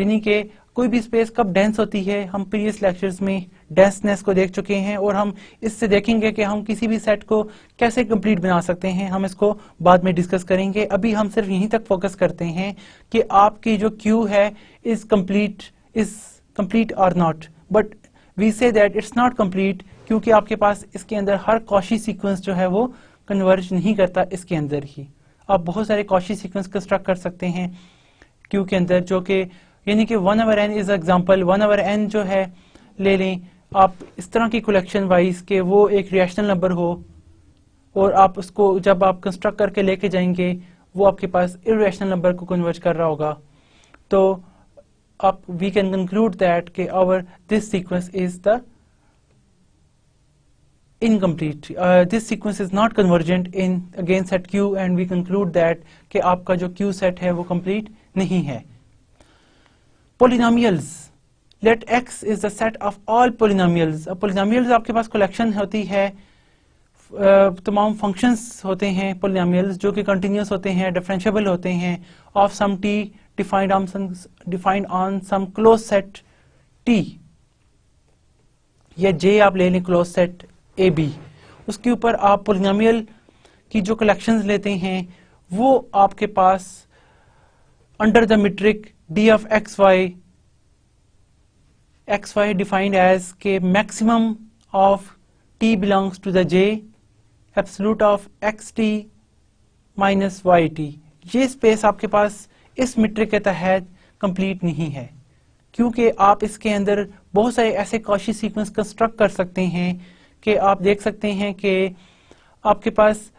यानी कि कोई भी स्पेस कब डेंस होती है हम प्रीवियस लेक्चर्स में डेंसनेस को देख चुके हैं और हम इससे देखेंगे कि हम किसी भी सेट को कैसे कंप्लीट बना सकते हैं हम इसको बाद में डिस्कस करेंगे अभी हम सिर्फ यहीं तक फोकस करते हैं कि आपकी जो क्यू है is complete is complete or not but we say that it's not complete क्योंकि आपके पास इसके अंदर हर कॉशी सीक्वेंस जो है वो कन्वर्ज नहीं करता इसके अंदर ही आप बहुत सारे कॉशी सीक्वेंस कंस्ट्रक्ट कर सकते हैं क्यू के अंदर जो कि यानी कि one over N is example one over N जो है ले लें आप इस तरह की कलेक्शन वाइज के वो एक रिएशनल नंबर हो और आप उसको जब आप कंस्ट्रक्ट करके लेके जाएंगे वो आपके पास इरेशनल नंबर को कन्वर्ट कर रहा होगा तो up we can conclude that okay, our this sequence is the incomplete this sequence is not convergent in again set Q and we conclude that कि आपका जो Q सेट है वो कंप्लीट नहीं है polynomials let X is the set of all polynomials polynomials आपके पास collection होती है तमाम फंक्शंस होते हैं पोलिनामियल्स जो कि कंटिन्यूस होते हैं डिफ्रेंशेबल होते हैं of some T defined on some, defined on some closed set T या J आप ले लें क्लोज सेट ए बी उसके ऊपर आप पोलिनोमियल की जो कलेक्शंस लेते हैं वो आपके पास under the metric D of x Y X Y defined as के maximum of T belongs to the J absolute of X T minus Y T ये स्पेस आपके पास इस मीट्रिक के तहत कंप्लीट नहीं है क्योंकि आप इसके अंदर बहुत सारे ऐसे कॉशी सीक्वेंस कंस्ट्रक्ट कर सकते हैं कि आप देख सकते हैं कि आपके पास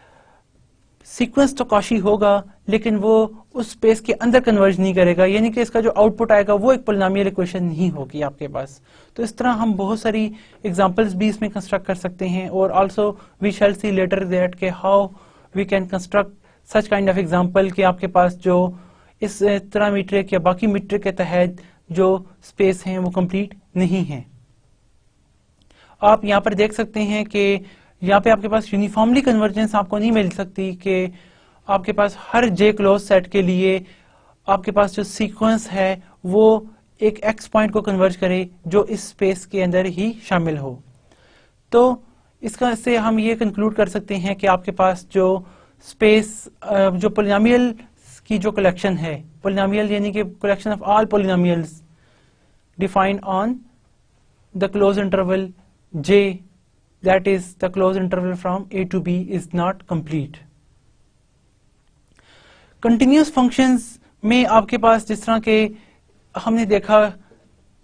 सीक्वेंस तो कॉशी होगा लेकिन वो उस स्पेस के अंदर कन्वर्ज नहीं करेगा यानी कि इसका जो आउटपुट आएगा वो एक पलनामियल इक्वेशन नहीं होगी आपके पास तो इस तरह हम बहुत सारी एग्जांपल्स भी इसमें कंस्ट्रक्ट कर सकते हैं और also we shall see later that के how we can construct such kind of example कि आपके पास जो इस तरह मीट्रिक या बाकी मीट्रिक के तहत जो स्पेस हैं वो कंप्लीट नहीं है आप यहां पर देख सकते हैं कि यहां पे आपके पास यूनिफॉर्मली कन्वर्जेंस आपको नहीं मिल सकती कि आपके पास हर जे क्लोज सेट के लिए आपके पास जो सीक्वेंस है वो एक एक्स पॉइंट को कन्वर्ज करे जो इस स्पेस के अंदर ही शामिल हो तो इसका से हम ये कंक्लूड कर सकते हैं कि आपके पास जो स्पेस जो पोलियामियल की जो कलेक्शन है पोलिनामियल यानी कि collection of all polynomials defined on the close interval J that is the close interval from A to B is not complete continuous functions में आपके पास जिस तरह के हमने देखा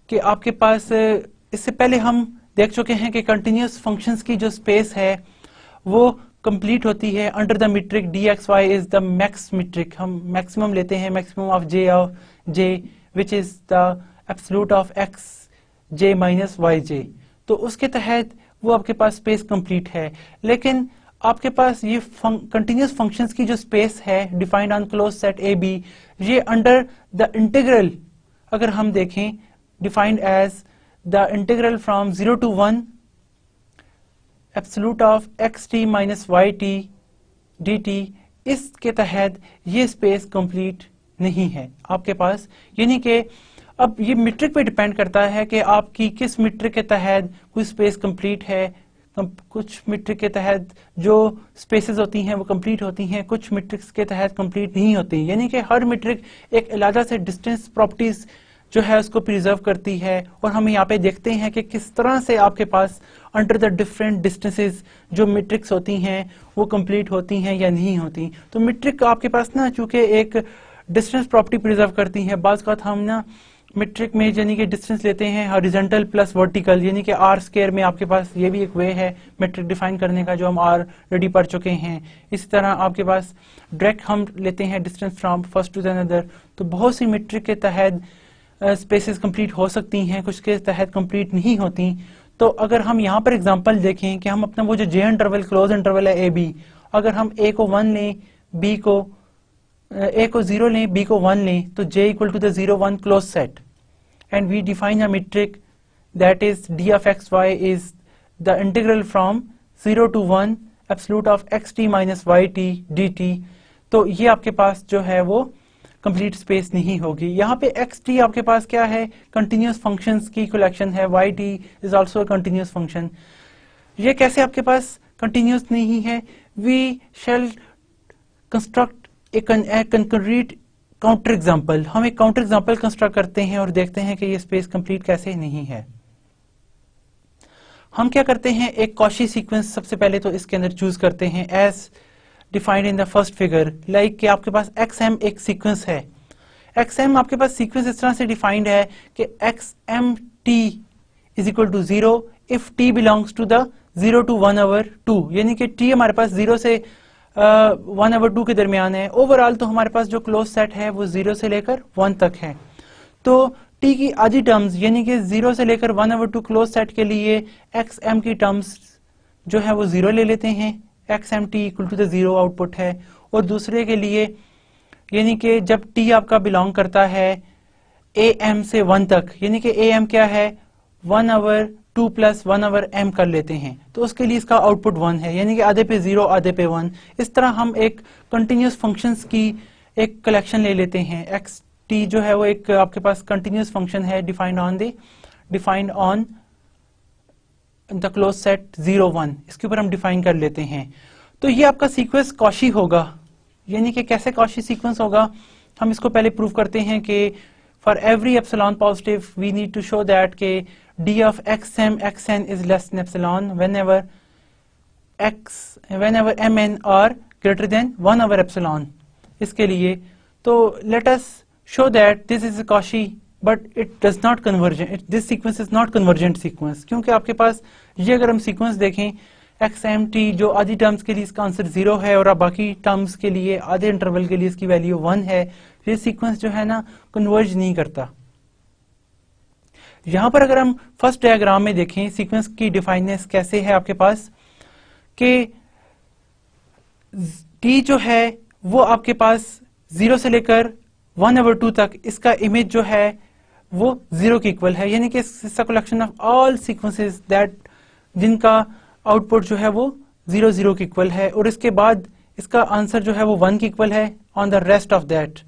कि आपके पास इससे पहले हम देख चुके हैं कि कंटिन्यूस फंक्शंस की जो स्पेस है वो कंप्लीट होती है under the metric D X Y is the max metric हम मैक्सिमम लेते हैं maximum of J of J which is the absolute of X J minus Y J तो उसके तहत वो आपके पास स्पेस कंप्लीट है लेकिन आपके पास ये कंटिन्यूस फंक्शन की जो स्पेस है defined on close set A B ये अंडर द इंटीग्रल अगर हम देखें defined as the integral from zero to one absolute of X T minus Y T D T इसके तहत ये स्पेस कंप्लीट नहीं है आपके पास यानी कि अब ये मीट्रिक पे डिपेंड करता है कि आपकी किस मीट्रिक के तहत कुछ स्पेस कंप्लीट है कुछ मीट्रिक के तहत जो स्पेसेस होती हैं वो कंप्लीट होती हैं कुछ मीट्रिक्स के तहत कंप्लीट नहीं होती यानी कि हर मीट्रिक एक अलहदा से डिस्टेंस प्रॉपर्टीज़ जो है उसको प्रिजर्व करती है और हम यहाँ पे देखते हैं कि किस तरह से आपके पास अंडर द डिफरेंट डिस्टेंसेस जो मेट्रिक्स होती हैं वो कंप्लीट होती हैं या नहीं होती तो मेट्रिक आपके पास ना चूंकि एक डिस्टेंस प्रॉपर्टी प्रिजर्व करती है बाज का हम ना मेट्रिक में यानी कि डिस्टेंस लेते हैं हॉरिजेंटल प्लस वर्टिकल यानी कि आर स्केयर में आपके पास ये भी एक वे है मेट्रिक डिफाइन करने का जो हम आर रेडी पढ़ चुके हैं इसी तरह आपके पास डायरेक्ट हम लेते हैं distance from first to third तो बहुत सी मेट्रिक के तहत स्पेसेस कंप्लीट हो सकती हैं कुछ के तहत कंप्लीट नहीं होती तो अगर हम यहाँ पर एग्जाम्पल देखें कि हम अपना वो जो जे इंटरवल क्लोज इंटरवल है ए बी अगर हम ए को वन लें बी को ए को जीरो लें बी को वन लें तो J equal to the zero one close set and we define a metric that is D F X Y is the integral from zero to one absolute of X T minus Y T D T तो ये आपके पास जो है वो complete space नहीं होगी यहाँ पे एक्स टी आपके पास क्या है कंटिन्यूस फंक्शन की कलेक्शन है Y T is also continuous function ये कैसे आपके पास कंटिन्यूस नहीं है we shall construct concrete counter example हम एक काउंटर एग्जाम्पल कंस्ट्रक्ट करते हैं और देखते हैं कि ये स्पेस कंप्लीट कैसे नहीं है हम क्या करते हैं एक कॉशी सीक्वेंस सबसे पहले तो इसके अंदर चूज करते हैं S defined in the first figure like कि आपके पास एक्स एम एक सीक्वेंस है एक्स एम आपके पास सीक्वेंस इस तरह से डिफाइंड है कि X M T is equal to zero if T belongs to the zero to one over two यानी कि टी हमारे पास जीरो से वन आवर टू के दरमियान है ओवरऑल तो हमारे पास जो क्लोज सेट है वो जीरो से लेकर वन तक है तो टी की आधी टर्म्स यानी कि जीरो से लेकर one over two close set के लिए एक्स एम की टर्म्स जो है वो जीरो ले लेते हैं X M T equal to the zero output है और दूसरे के लिए यानी कि जब टी आपका बिलोंग करता है ए एम से वन तक यानी कि ए एम क्या है one over two plus one over M कर लेते हैं तो उसके लिए इसका आउटपुट वन है यानी कि आधे पे जीरो आधे पे वन इस तरह हम एक कंटिन्यूस फंक्शन की एक कलेक्शन ले लेते हैं एक्स टी जो है वो एक आपके पास कंटिन्यूस फंक्शन है defined on the defined on the close set zero one इसके ऊपर हम डिफाइन कर लेते हैं तो ये आपका सीक्वेंस कौशी होगा यानी कि कैसे कौशी सीक्वेंस होगा हम इसको पहले प्रूव करते हैं कि for every epsilon positive we need to show that के D of x M x N is less than epsilon whenever X whenever M N are greater than one over epsilon इसके लिए तो let us show that this is Cauchy but it does not convergent this sequence is not convergent sequence क्योंकि आपके पास ये अगर हम sequence देखें एक्स एम टी जो आधी टर्म्स के लिए इसका आंसर जीरो है और बाकी टर्म्स के लिए आधे इंटरवल के लिए इसकी वैल्यू वन है ये सीक्वेंस जो है ना कन्वर्ज नहीं करता यहां पर अगर हम फर्स्ट डायग्राम में देखें सीक्वेंस की डिफाइनेस कैसे है आपके पास कि टी जो है वो आपके पास जीरो से लेकर वन ओवर टू तक इसका इमेज जो है वो जीरो के इक्वल है यानी कि इसका collection of all sequences that जिनका आउटपुट जो है वो जीरो जीरो के इक्वल है और इसके बाद इसका आंसर जो है वो वन के इक्वल है on the rest of that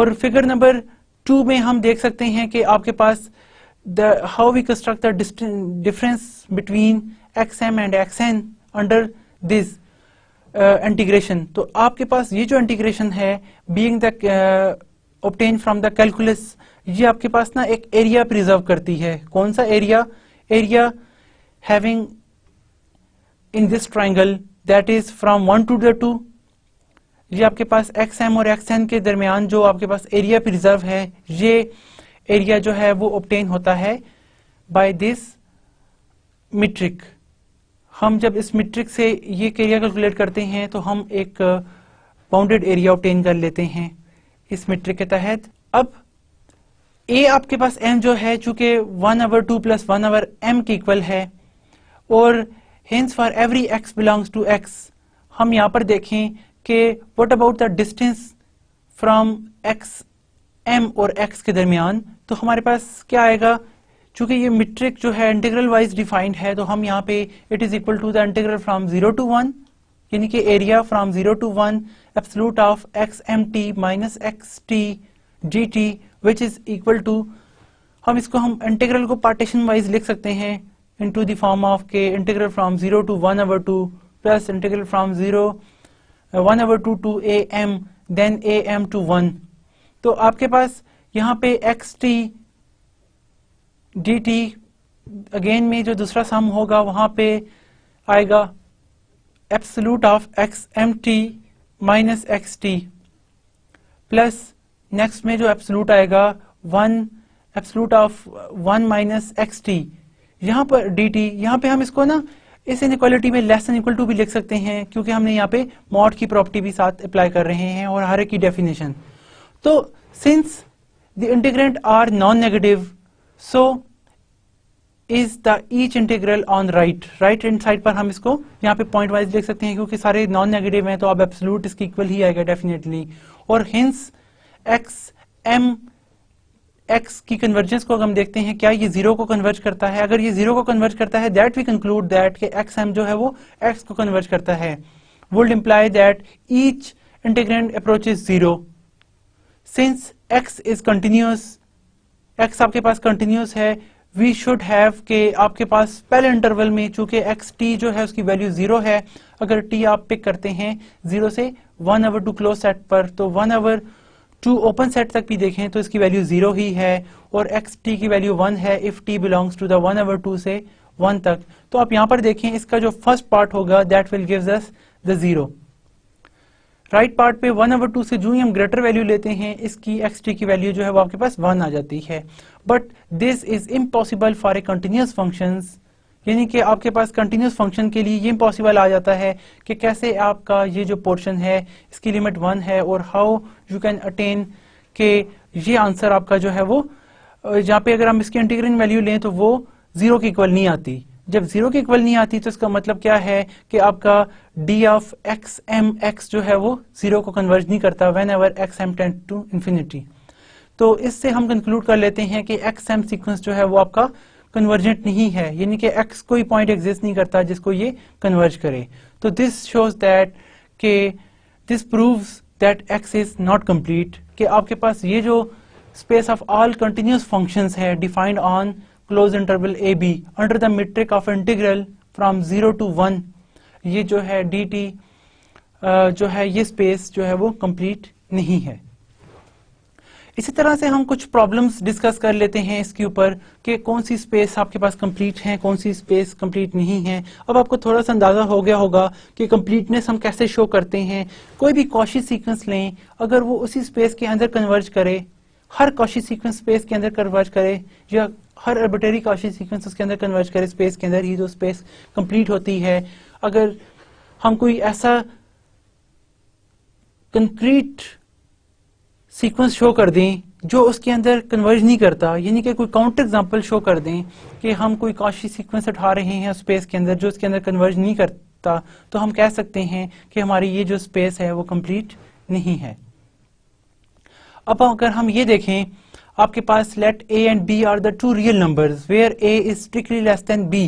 और फिगर नंबर टू में हम देख सकते हैं कि आपके पास the how we construct the difference between X M and x N under this integration तो आपके पास ये जो इंटीग्रेशन है being the obtain from the calculus ये आपके पास ना एक एरिया प्रिजर्व करती है कौन सा area area having in this triangle that is from one to the two ये आपके पास एक्स एम और एक्स एन के दरमियान जो आपके पास एरिया प्रिजर्व है ये एरिया जो है वो ऑप्टेन होता है बाय दिस मिट्रिक हम जब इस मिट्रिक से ये एरिया कैलकुलेट करते हैं तो हम एक बाउंडेड एरिया ऑप्टेन कर लेते हैं इस मिट्रिक के तहत अब ए आपके पास एम जो है चूंकि one over two plus one over M के इक्वल है और hence for every X belongs to X हम यहां पर देखें कि what about the distance from x M और एक्स के दरमियान तो हमारे पास क्या आएगा चूंकि ये मिट्रिक जो है इंटीग्रल वाइज डिफाइंड है तो हम यहाँ पे it is equal to the integral from zero to one यानी कि area from zero to one absolute of x M T minus x t dt which is equal to हम इसको हम इंटीग्रल को पार्टीशन वाइज लिख सकते हैं into the form of के integral from zero to one over two plus integral from zero one over two to a m then a m to one तो आपके पास यहाँ पे x t D t again में जो दूसरा sum होगा वहां पे आएगा absolute of x M T minus x t plus next में जो एप्सलूट आएगा one absolute of one minus x T यहाँ पर डी टी यहां पे हम इसको ना इस इनक्वालिटी में लेस एन इक्वल टू भी लिख सकते हैं क्योंकि हमने यहाँ पे मॉड की प्रॉपर्टी भी साथ अप्लाई कर रहे हैं और हर एक की डेफिनेशन तो since the integrand are non negative so is the each integral on right right and side पर हम इसको यहाँ पे पॉइंट वाइज लिख सकते हैं क्योंकि सारे नॉन नेगेटिव हैं तो अब एब्सोल्यूट इसकी इक्वल ही आएगा डेफिनेटली और हिंस एक्स एम एक्स की कन्वर्जेंस को अगर हम देखते हैं क्या ये जीरो को कन्वर्ज करता है अगर ये जीरो को कन्वर्ज करता है दैट वी कंक्लूड दैट के एक्स एम जो है वो एक्स को कन्वर्ज करता है would imply that each integrand is zero since x is continuous x आपके पास कंटिन्यूस है वी शुड हैव के आपके पास पहले इंटरवल में चूंकि एक्स टी जो है उसकी वैल्यू जीरो है अगर टी आप पिक करते हैं जीरो से one over two close set पर तो one over two open set तक भी देखें तो इसकी वैल्यू जीरो ही है और एक्स टी की वैल्यू वन है if T belongs to the one over two से वन तक तो आप यहां पर देखें इसका जो फर्स्ट पार्ट होगा that will give us the zero right part पे वन अवर टू से जो ही हम ग्रेटर वैल्यू लेते हैं इसकी एक्स टी की वैल्यू जो है वो आपके पास वन आ जाती है but this is impossible for a continuous functions यानी कि आपके पास कंटिन्यूस फंक्शन के लिए ये इम्पॉसिबल आ जाता है कि कैसे आपका ये जो पोर्शन है इसकी लिमिट वन है और हाउ यू कैन अटेन के ये आंसर आपका जो है वो जहाँ पे अगर हम इसकी इंटीग्रिंग वैल्यू लें तो वो जीरो के इक्वल नहीं आती जब जीरो के इक्वल नहीं आती तो इसका मतलब क्या है कि आपका d of x M x जो है वो जीरो को कन्वर्ज नहीं करता whenever x m tends to infinity तो इससे हम कंक्लूड कर लेते हैं कि एक्स एम सीक्वेंस जो है वो आपका कन्वर्जेंट नहीं है यानी कि एक्स कोई पॉइंट एग्जिस्ट नहीं करता जिसको ये कन्वर्ज करे तो दिस शोज दैट के this proves that x is not complete कि आपके पास ये जो space of all continuous functions है defined on close interval a b under the metric of integral from zero to one ये जो है डी टी जो है ये स्पेस जो है वो कंप्लीट नहीं है इसी तरह से हम कुछ प्रॉब्लम्स डिस्कस कर लेते हैं इसके ऊपर कि कौन सी स्पेस आपके पास कंप्लीट है कौन सी स्पेस कंप्लीट नहीं है अब आपको थोड़ा सा अंदाजा हो गया होगा कि कंप्लीटनेस हम कैसे शो करते हैं कोई भी कॉशी सीक्वेंस लें अगर वो उसी स्पेस के अंदर कन्वर्ज करे हर कॉशी सीक्वेंस स्पेस के अंदर कन्वर्ज करे या हर अर्बिटरी कॉशी सीक्वेंस उसके अंदर कन्वर्ज करे स्पेस के अंदर ही जो स्पेस कंप्लीट होती है अगर हम कोई ऐसा कंक्रीट सीक्वेंस शो कर दें जो उसके अंदर कन्वर्ज नहीं करता यानी कि कोई काउंटर एग्जाम्पल शो कर दें कि हम कोई काशी सीक्वेंस उठा रहे हैं स्पेस के अंदर जो उसके अंदर कन्वर्ज नहीं करता तो हम कह सकते हैं कि हमारी ये जो स्पेस है वो कंप्लीट नहीं है अब अगर हम ये देखें आपके पास let a and b are the two real number where a is strictly less than b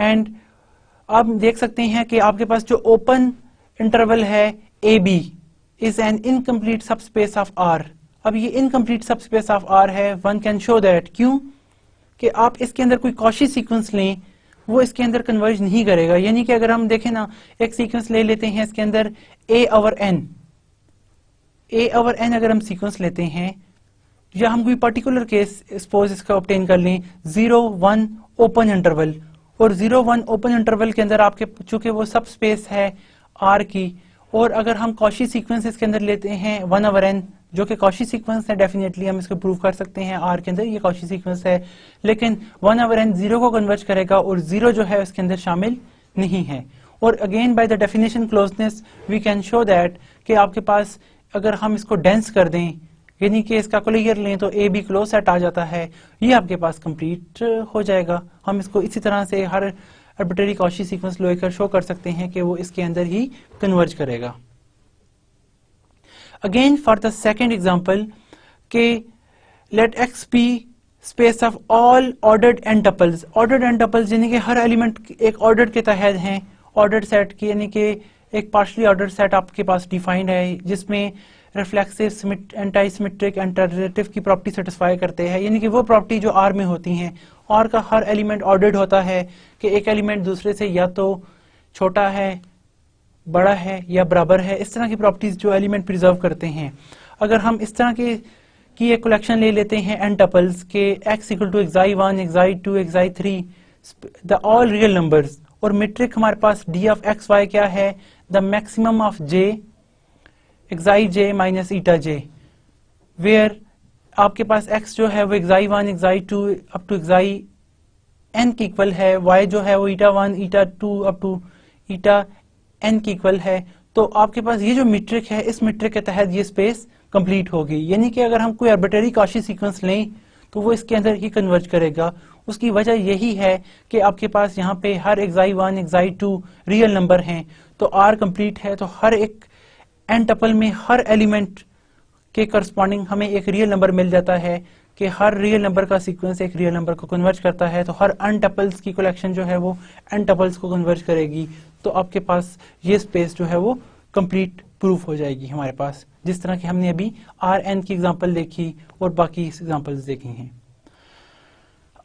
and आप देख सकते हैं कि आपके पास जो ओपन इंटरवल है a b is an incomplete subspace of R. अब ये incomplete subspace of R है one can show that क्यों कि आप इसके अंदर कोई कौशी सीक्वेंस लें वो इसके अंदर कन्वर्ज नहीं करेगा यानी कि अगर हम देखें ना एक सीक्वेंस ले लेते हैं इसके अंदर a over n a over n अगर हम सीक्वेंस लेते हैं या हम कोई पर्टिकुलर केस सपोज इसका ऑप्टेन कर लें जीरो वन ओपन इंटरवल और जीरो वन ओपन इंटरवल के अंदर आपके चूंकि वो सब स्पेस है आर की और अगर हम कौशी सीक्वेंस इसके अंदर लेते हैं वन अवर एन जो कि कौशी सीक्वेंस है डेफिनेटली हम इसको प्रूव कर सकते हैं आर के अंदर ये कौशी सीक्वेंस है लेकिन वन अवर एन जीरो को कन्वर्ट करेगा और जीरो जो है उसके अंदर शामिल नहीं है और again by the definition closeness we can show that कि आपके पास अगर हम इसको डेंस कर दें यानी कि इसका क्लियर लें तो ए बी क्लोज सेट आ जाता है ये आपके पास कंप्लीट हो जाएगा हम इसको इसी तरह से हर अर्बिटरी कॉशी सीक्वेंस लेकर शो कर सकते हैं कि वो इसके अंदर ही कन्वर्ज करेगा again for the second example के let x p space of all ordered and tuples ordered and tuples यानी कि हर एलिमेंट एक ऑर्डर के तहत हैं ऑर्डर सेट की यानी कि एक पार्शली ऑर्डर सेट आपके पास डिफाइंड है जिसमें रिफ्लेक्सिव एंटी सिमेट्रिक एंटरनेटिव की प्रॉपर्टी सेटिस्फाई करते हैं यानी कि वो प्रॉपर्टी जो आर में होती हैं और का हर एलिमेंट ऑर्डर्ड होता है कि एक एलिमेंट दूसरे से या तो छोटा है बड़ा है या बराबर है इस तरह की प्रॉपर्टीज जो एलिमेंट प्रिजर्व करते हैं अगर हम इस तरह के की एक कलेक्शन ले लेते हैं एन टपल्स के x equal to xi one xi two xi three the all real numbers और मेट्रिक हमारे पास डी ऑफ एक्स वाई क्या है the maximum of j xi j minus eta j where आपके पास एक्स जो है वो xi one xi two up to xi n की इक्वल है वाई जो है वो eta one eta two up to eta n की इक्वल है तो आपके पास ये जो मीट्रिक है इस मीट्रिक के तहत ये स्पेस कंप्लीट होगी यानी कि अगर हम कोई आर्बिटरी काशी सीक्वेंस लें तो वो इसके अंदर ही कन्वर्ज करेगा उसकी वजह यही है कि आपके पास यहाँ पे हर xi one xi two real number हैं तो आर कंप्लीट है तो हर एक एन टपल में हर एलिमेंट के करस्पॉन्डिंग हमें एक रियल नंबर मिल जाता है कि हर रियल नंबर का सीक्वेंस एक रियल नंबर को कन्वर्ज करता है तो हर अन टपल्स की कलेक्शन जो है वो एन टपल्स को कन्वर्ज करेगी तो आपके पास ये स्पेस जो है वो कंप्लीट प्रूफ हो जाएगी हमारे पास जिस तरह की हमने अभी आर एन की एग्जाम्पल देखी और बाकी एग्जाम्पल देखी हैं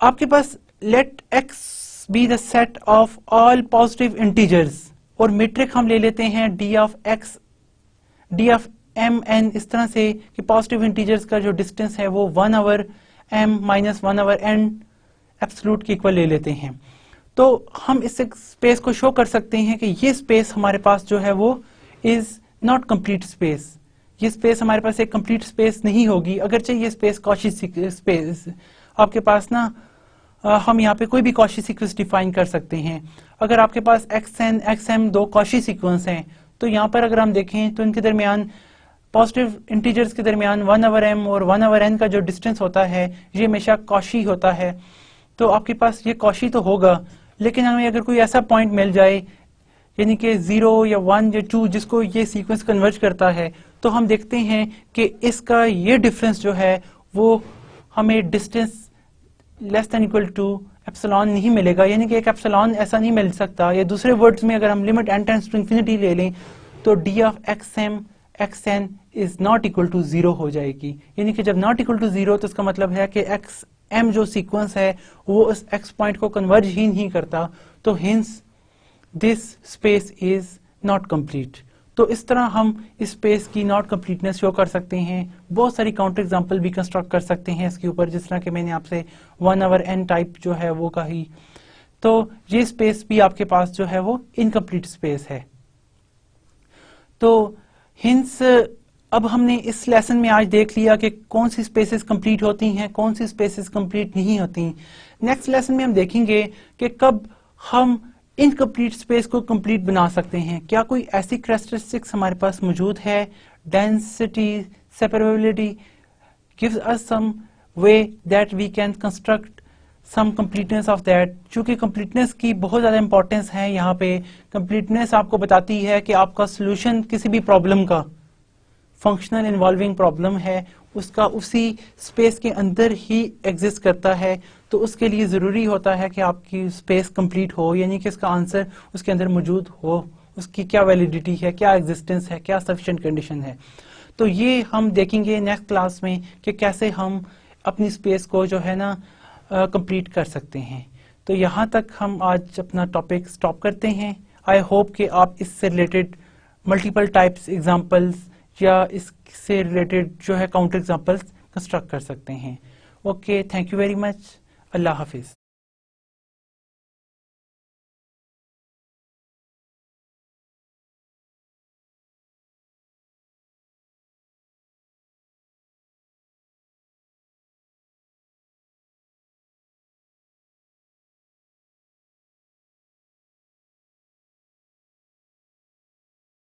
आपके पास let x be the set of all positive integers और मेट्रिक हम ले लेते हैं d of x d f m n इस तरह से कि पॉजिटिव इंटीजर्स का जो डिस्टेंस है वो one over m minus one over n absolute के इक्वल ले लेते हैं तो हम इस स्पेस को शो कर सकते हैं कि ये स्पेस हमारे पास जो है वो इज नॉट कंप्लीट स्पेस ये स्पेस हमारे पास एक कंप्लीट स्पेस नहीं होगी अगरचे ये स्पेस कॉशी स्पेस आपके पास ना आ, हम यहाँ पे कोई भी कॉशी सीक्वेंस डिफाइन कर सकते हैं अगर आपके पास एक्स एन एक्स एम दो कॉशी सीक्वेंस हैं तो यहाँ पर अगर हम देखें तो इनके दरमियान पॉजिटिव इंटीजर्स के दरमियान वन आवर एम और वन आवर एन का जो डिस्टेंस होता है ये हमेशा कौशी होता है तो आपके पास ये कौशी तो होगा लेकिन हमें अगर कोई ऐसा पॉइंट मिल जाए यानी कि जीरो या वन या टू जिसको ये सीक्वेंस कन्वर्ज करता है तो हम देखते हैं कि इसका ये डिफरेंस जो है वो हमें distance less than equal to epsilon नहीं मिलेगा यानी कि एक एप्सलॉन ऐसा नहीं मिल सकता या दूसरे वर्ड्स में अगर हम limit n tends to infinity ले लें तो d of x M x N is not equal to zero हो जाएगी यानी कि जब नॉट इक्वल टू जीरो तो इसका मतलब है कि एक्स एम जो सीक्वेंस है वो उस एक्स पॉइंट को कन्वर्ज ही नहीं करता तो hence this space is not complete तो इस तरह हम इस स्पेस की नॉट कंप्लीटनेस शो कर सकते हैं बहुत सारी काउंटर एग्जाम्पल भी कंस्ट्रक्ट कर सकते हैं इसके ऊपर जिस तरह के मैंने आपसे वन आवर एन टाइप जो है वो कही तो ये स्पेस भी आपके पास जो है वो इनकम्प्लीट स्पेस है तो हिंस अब हमने इस लेसन में आज देख लिया कि कौन सी स्पेसेस कंप्लीट होती हैं कौन सी स्पेसेस कंप्लीट नहीं होती नेक्स्ट लेसन में हम देखेंगे कि कब हम इनकम्प्लीट स्पेस को कंप्लीट बना सकते हैं क्या कोई ऐसी क्रेस्टरिस्टिक्स हमारे पास मौजूद है density separability gives us some way that we can construct some completeness of that चूंकि कंप्लीटनेस की बहुत ज्यादा इंपॉर्टेंस है यहाँ पे कंप्लीटनेस आपको बताती है कि आपका सोल्यूशन किसी भी प्रॉब्लम का फंक्शनल इन्वॉल्विंग प्रॉब्लम है उसका उसी स्पेस के अंदर ही एग्जिस्ट करता है तो उसके लिए ज़रूरी होता है कि आपकी स्पेस कंप्लीट हो यानी कि इसका आंसर उसके अंदर मौजूद हो उसकी क्या वैलिडिटी है क्या एग्जिस्टेंस है क्या सफिशेंट कंडीशन है तो ये हम देखेंगे नेक्स्ट क्लास में कि कैसे हम अपनी स्पेस को जो है ना कंप्लीट कर सकते हैं तो यहां तक हम आज अपना टॉपिक स्टॉप करते हैं आई होप कि आप इससे रिलेटेड मल्टीपल टाइप्स एग्जाम्पल्स या इससे रिलेटेड जो है काउंटर एग्जाम्पल्स कंस्ट्रक्ट कर सकते हैं okay thank you very much अल्लाह हाफिज़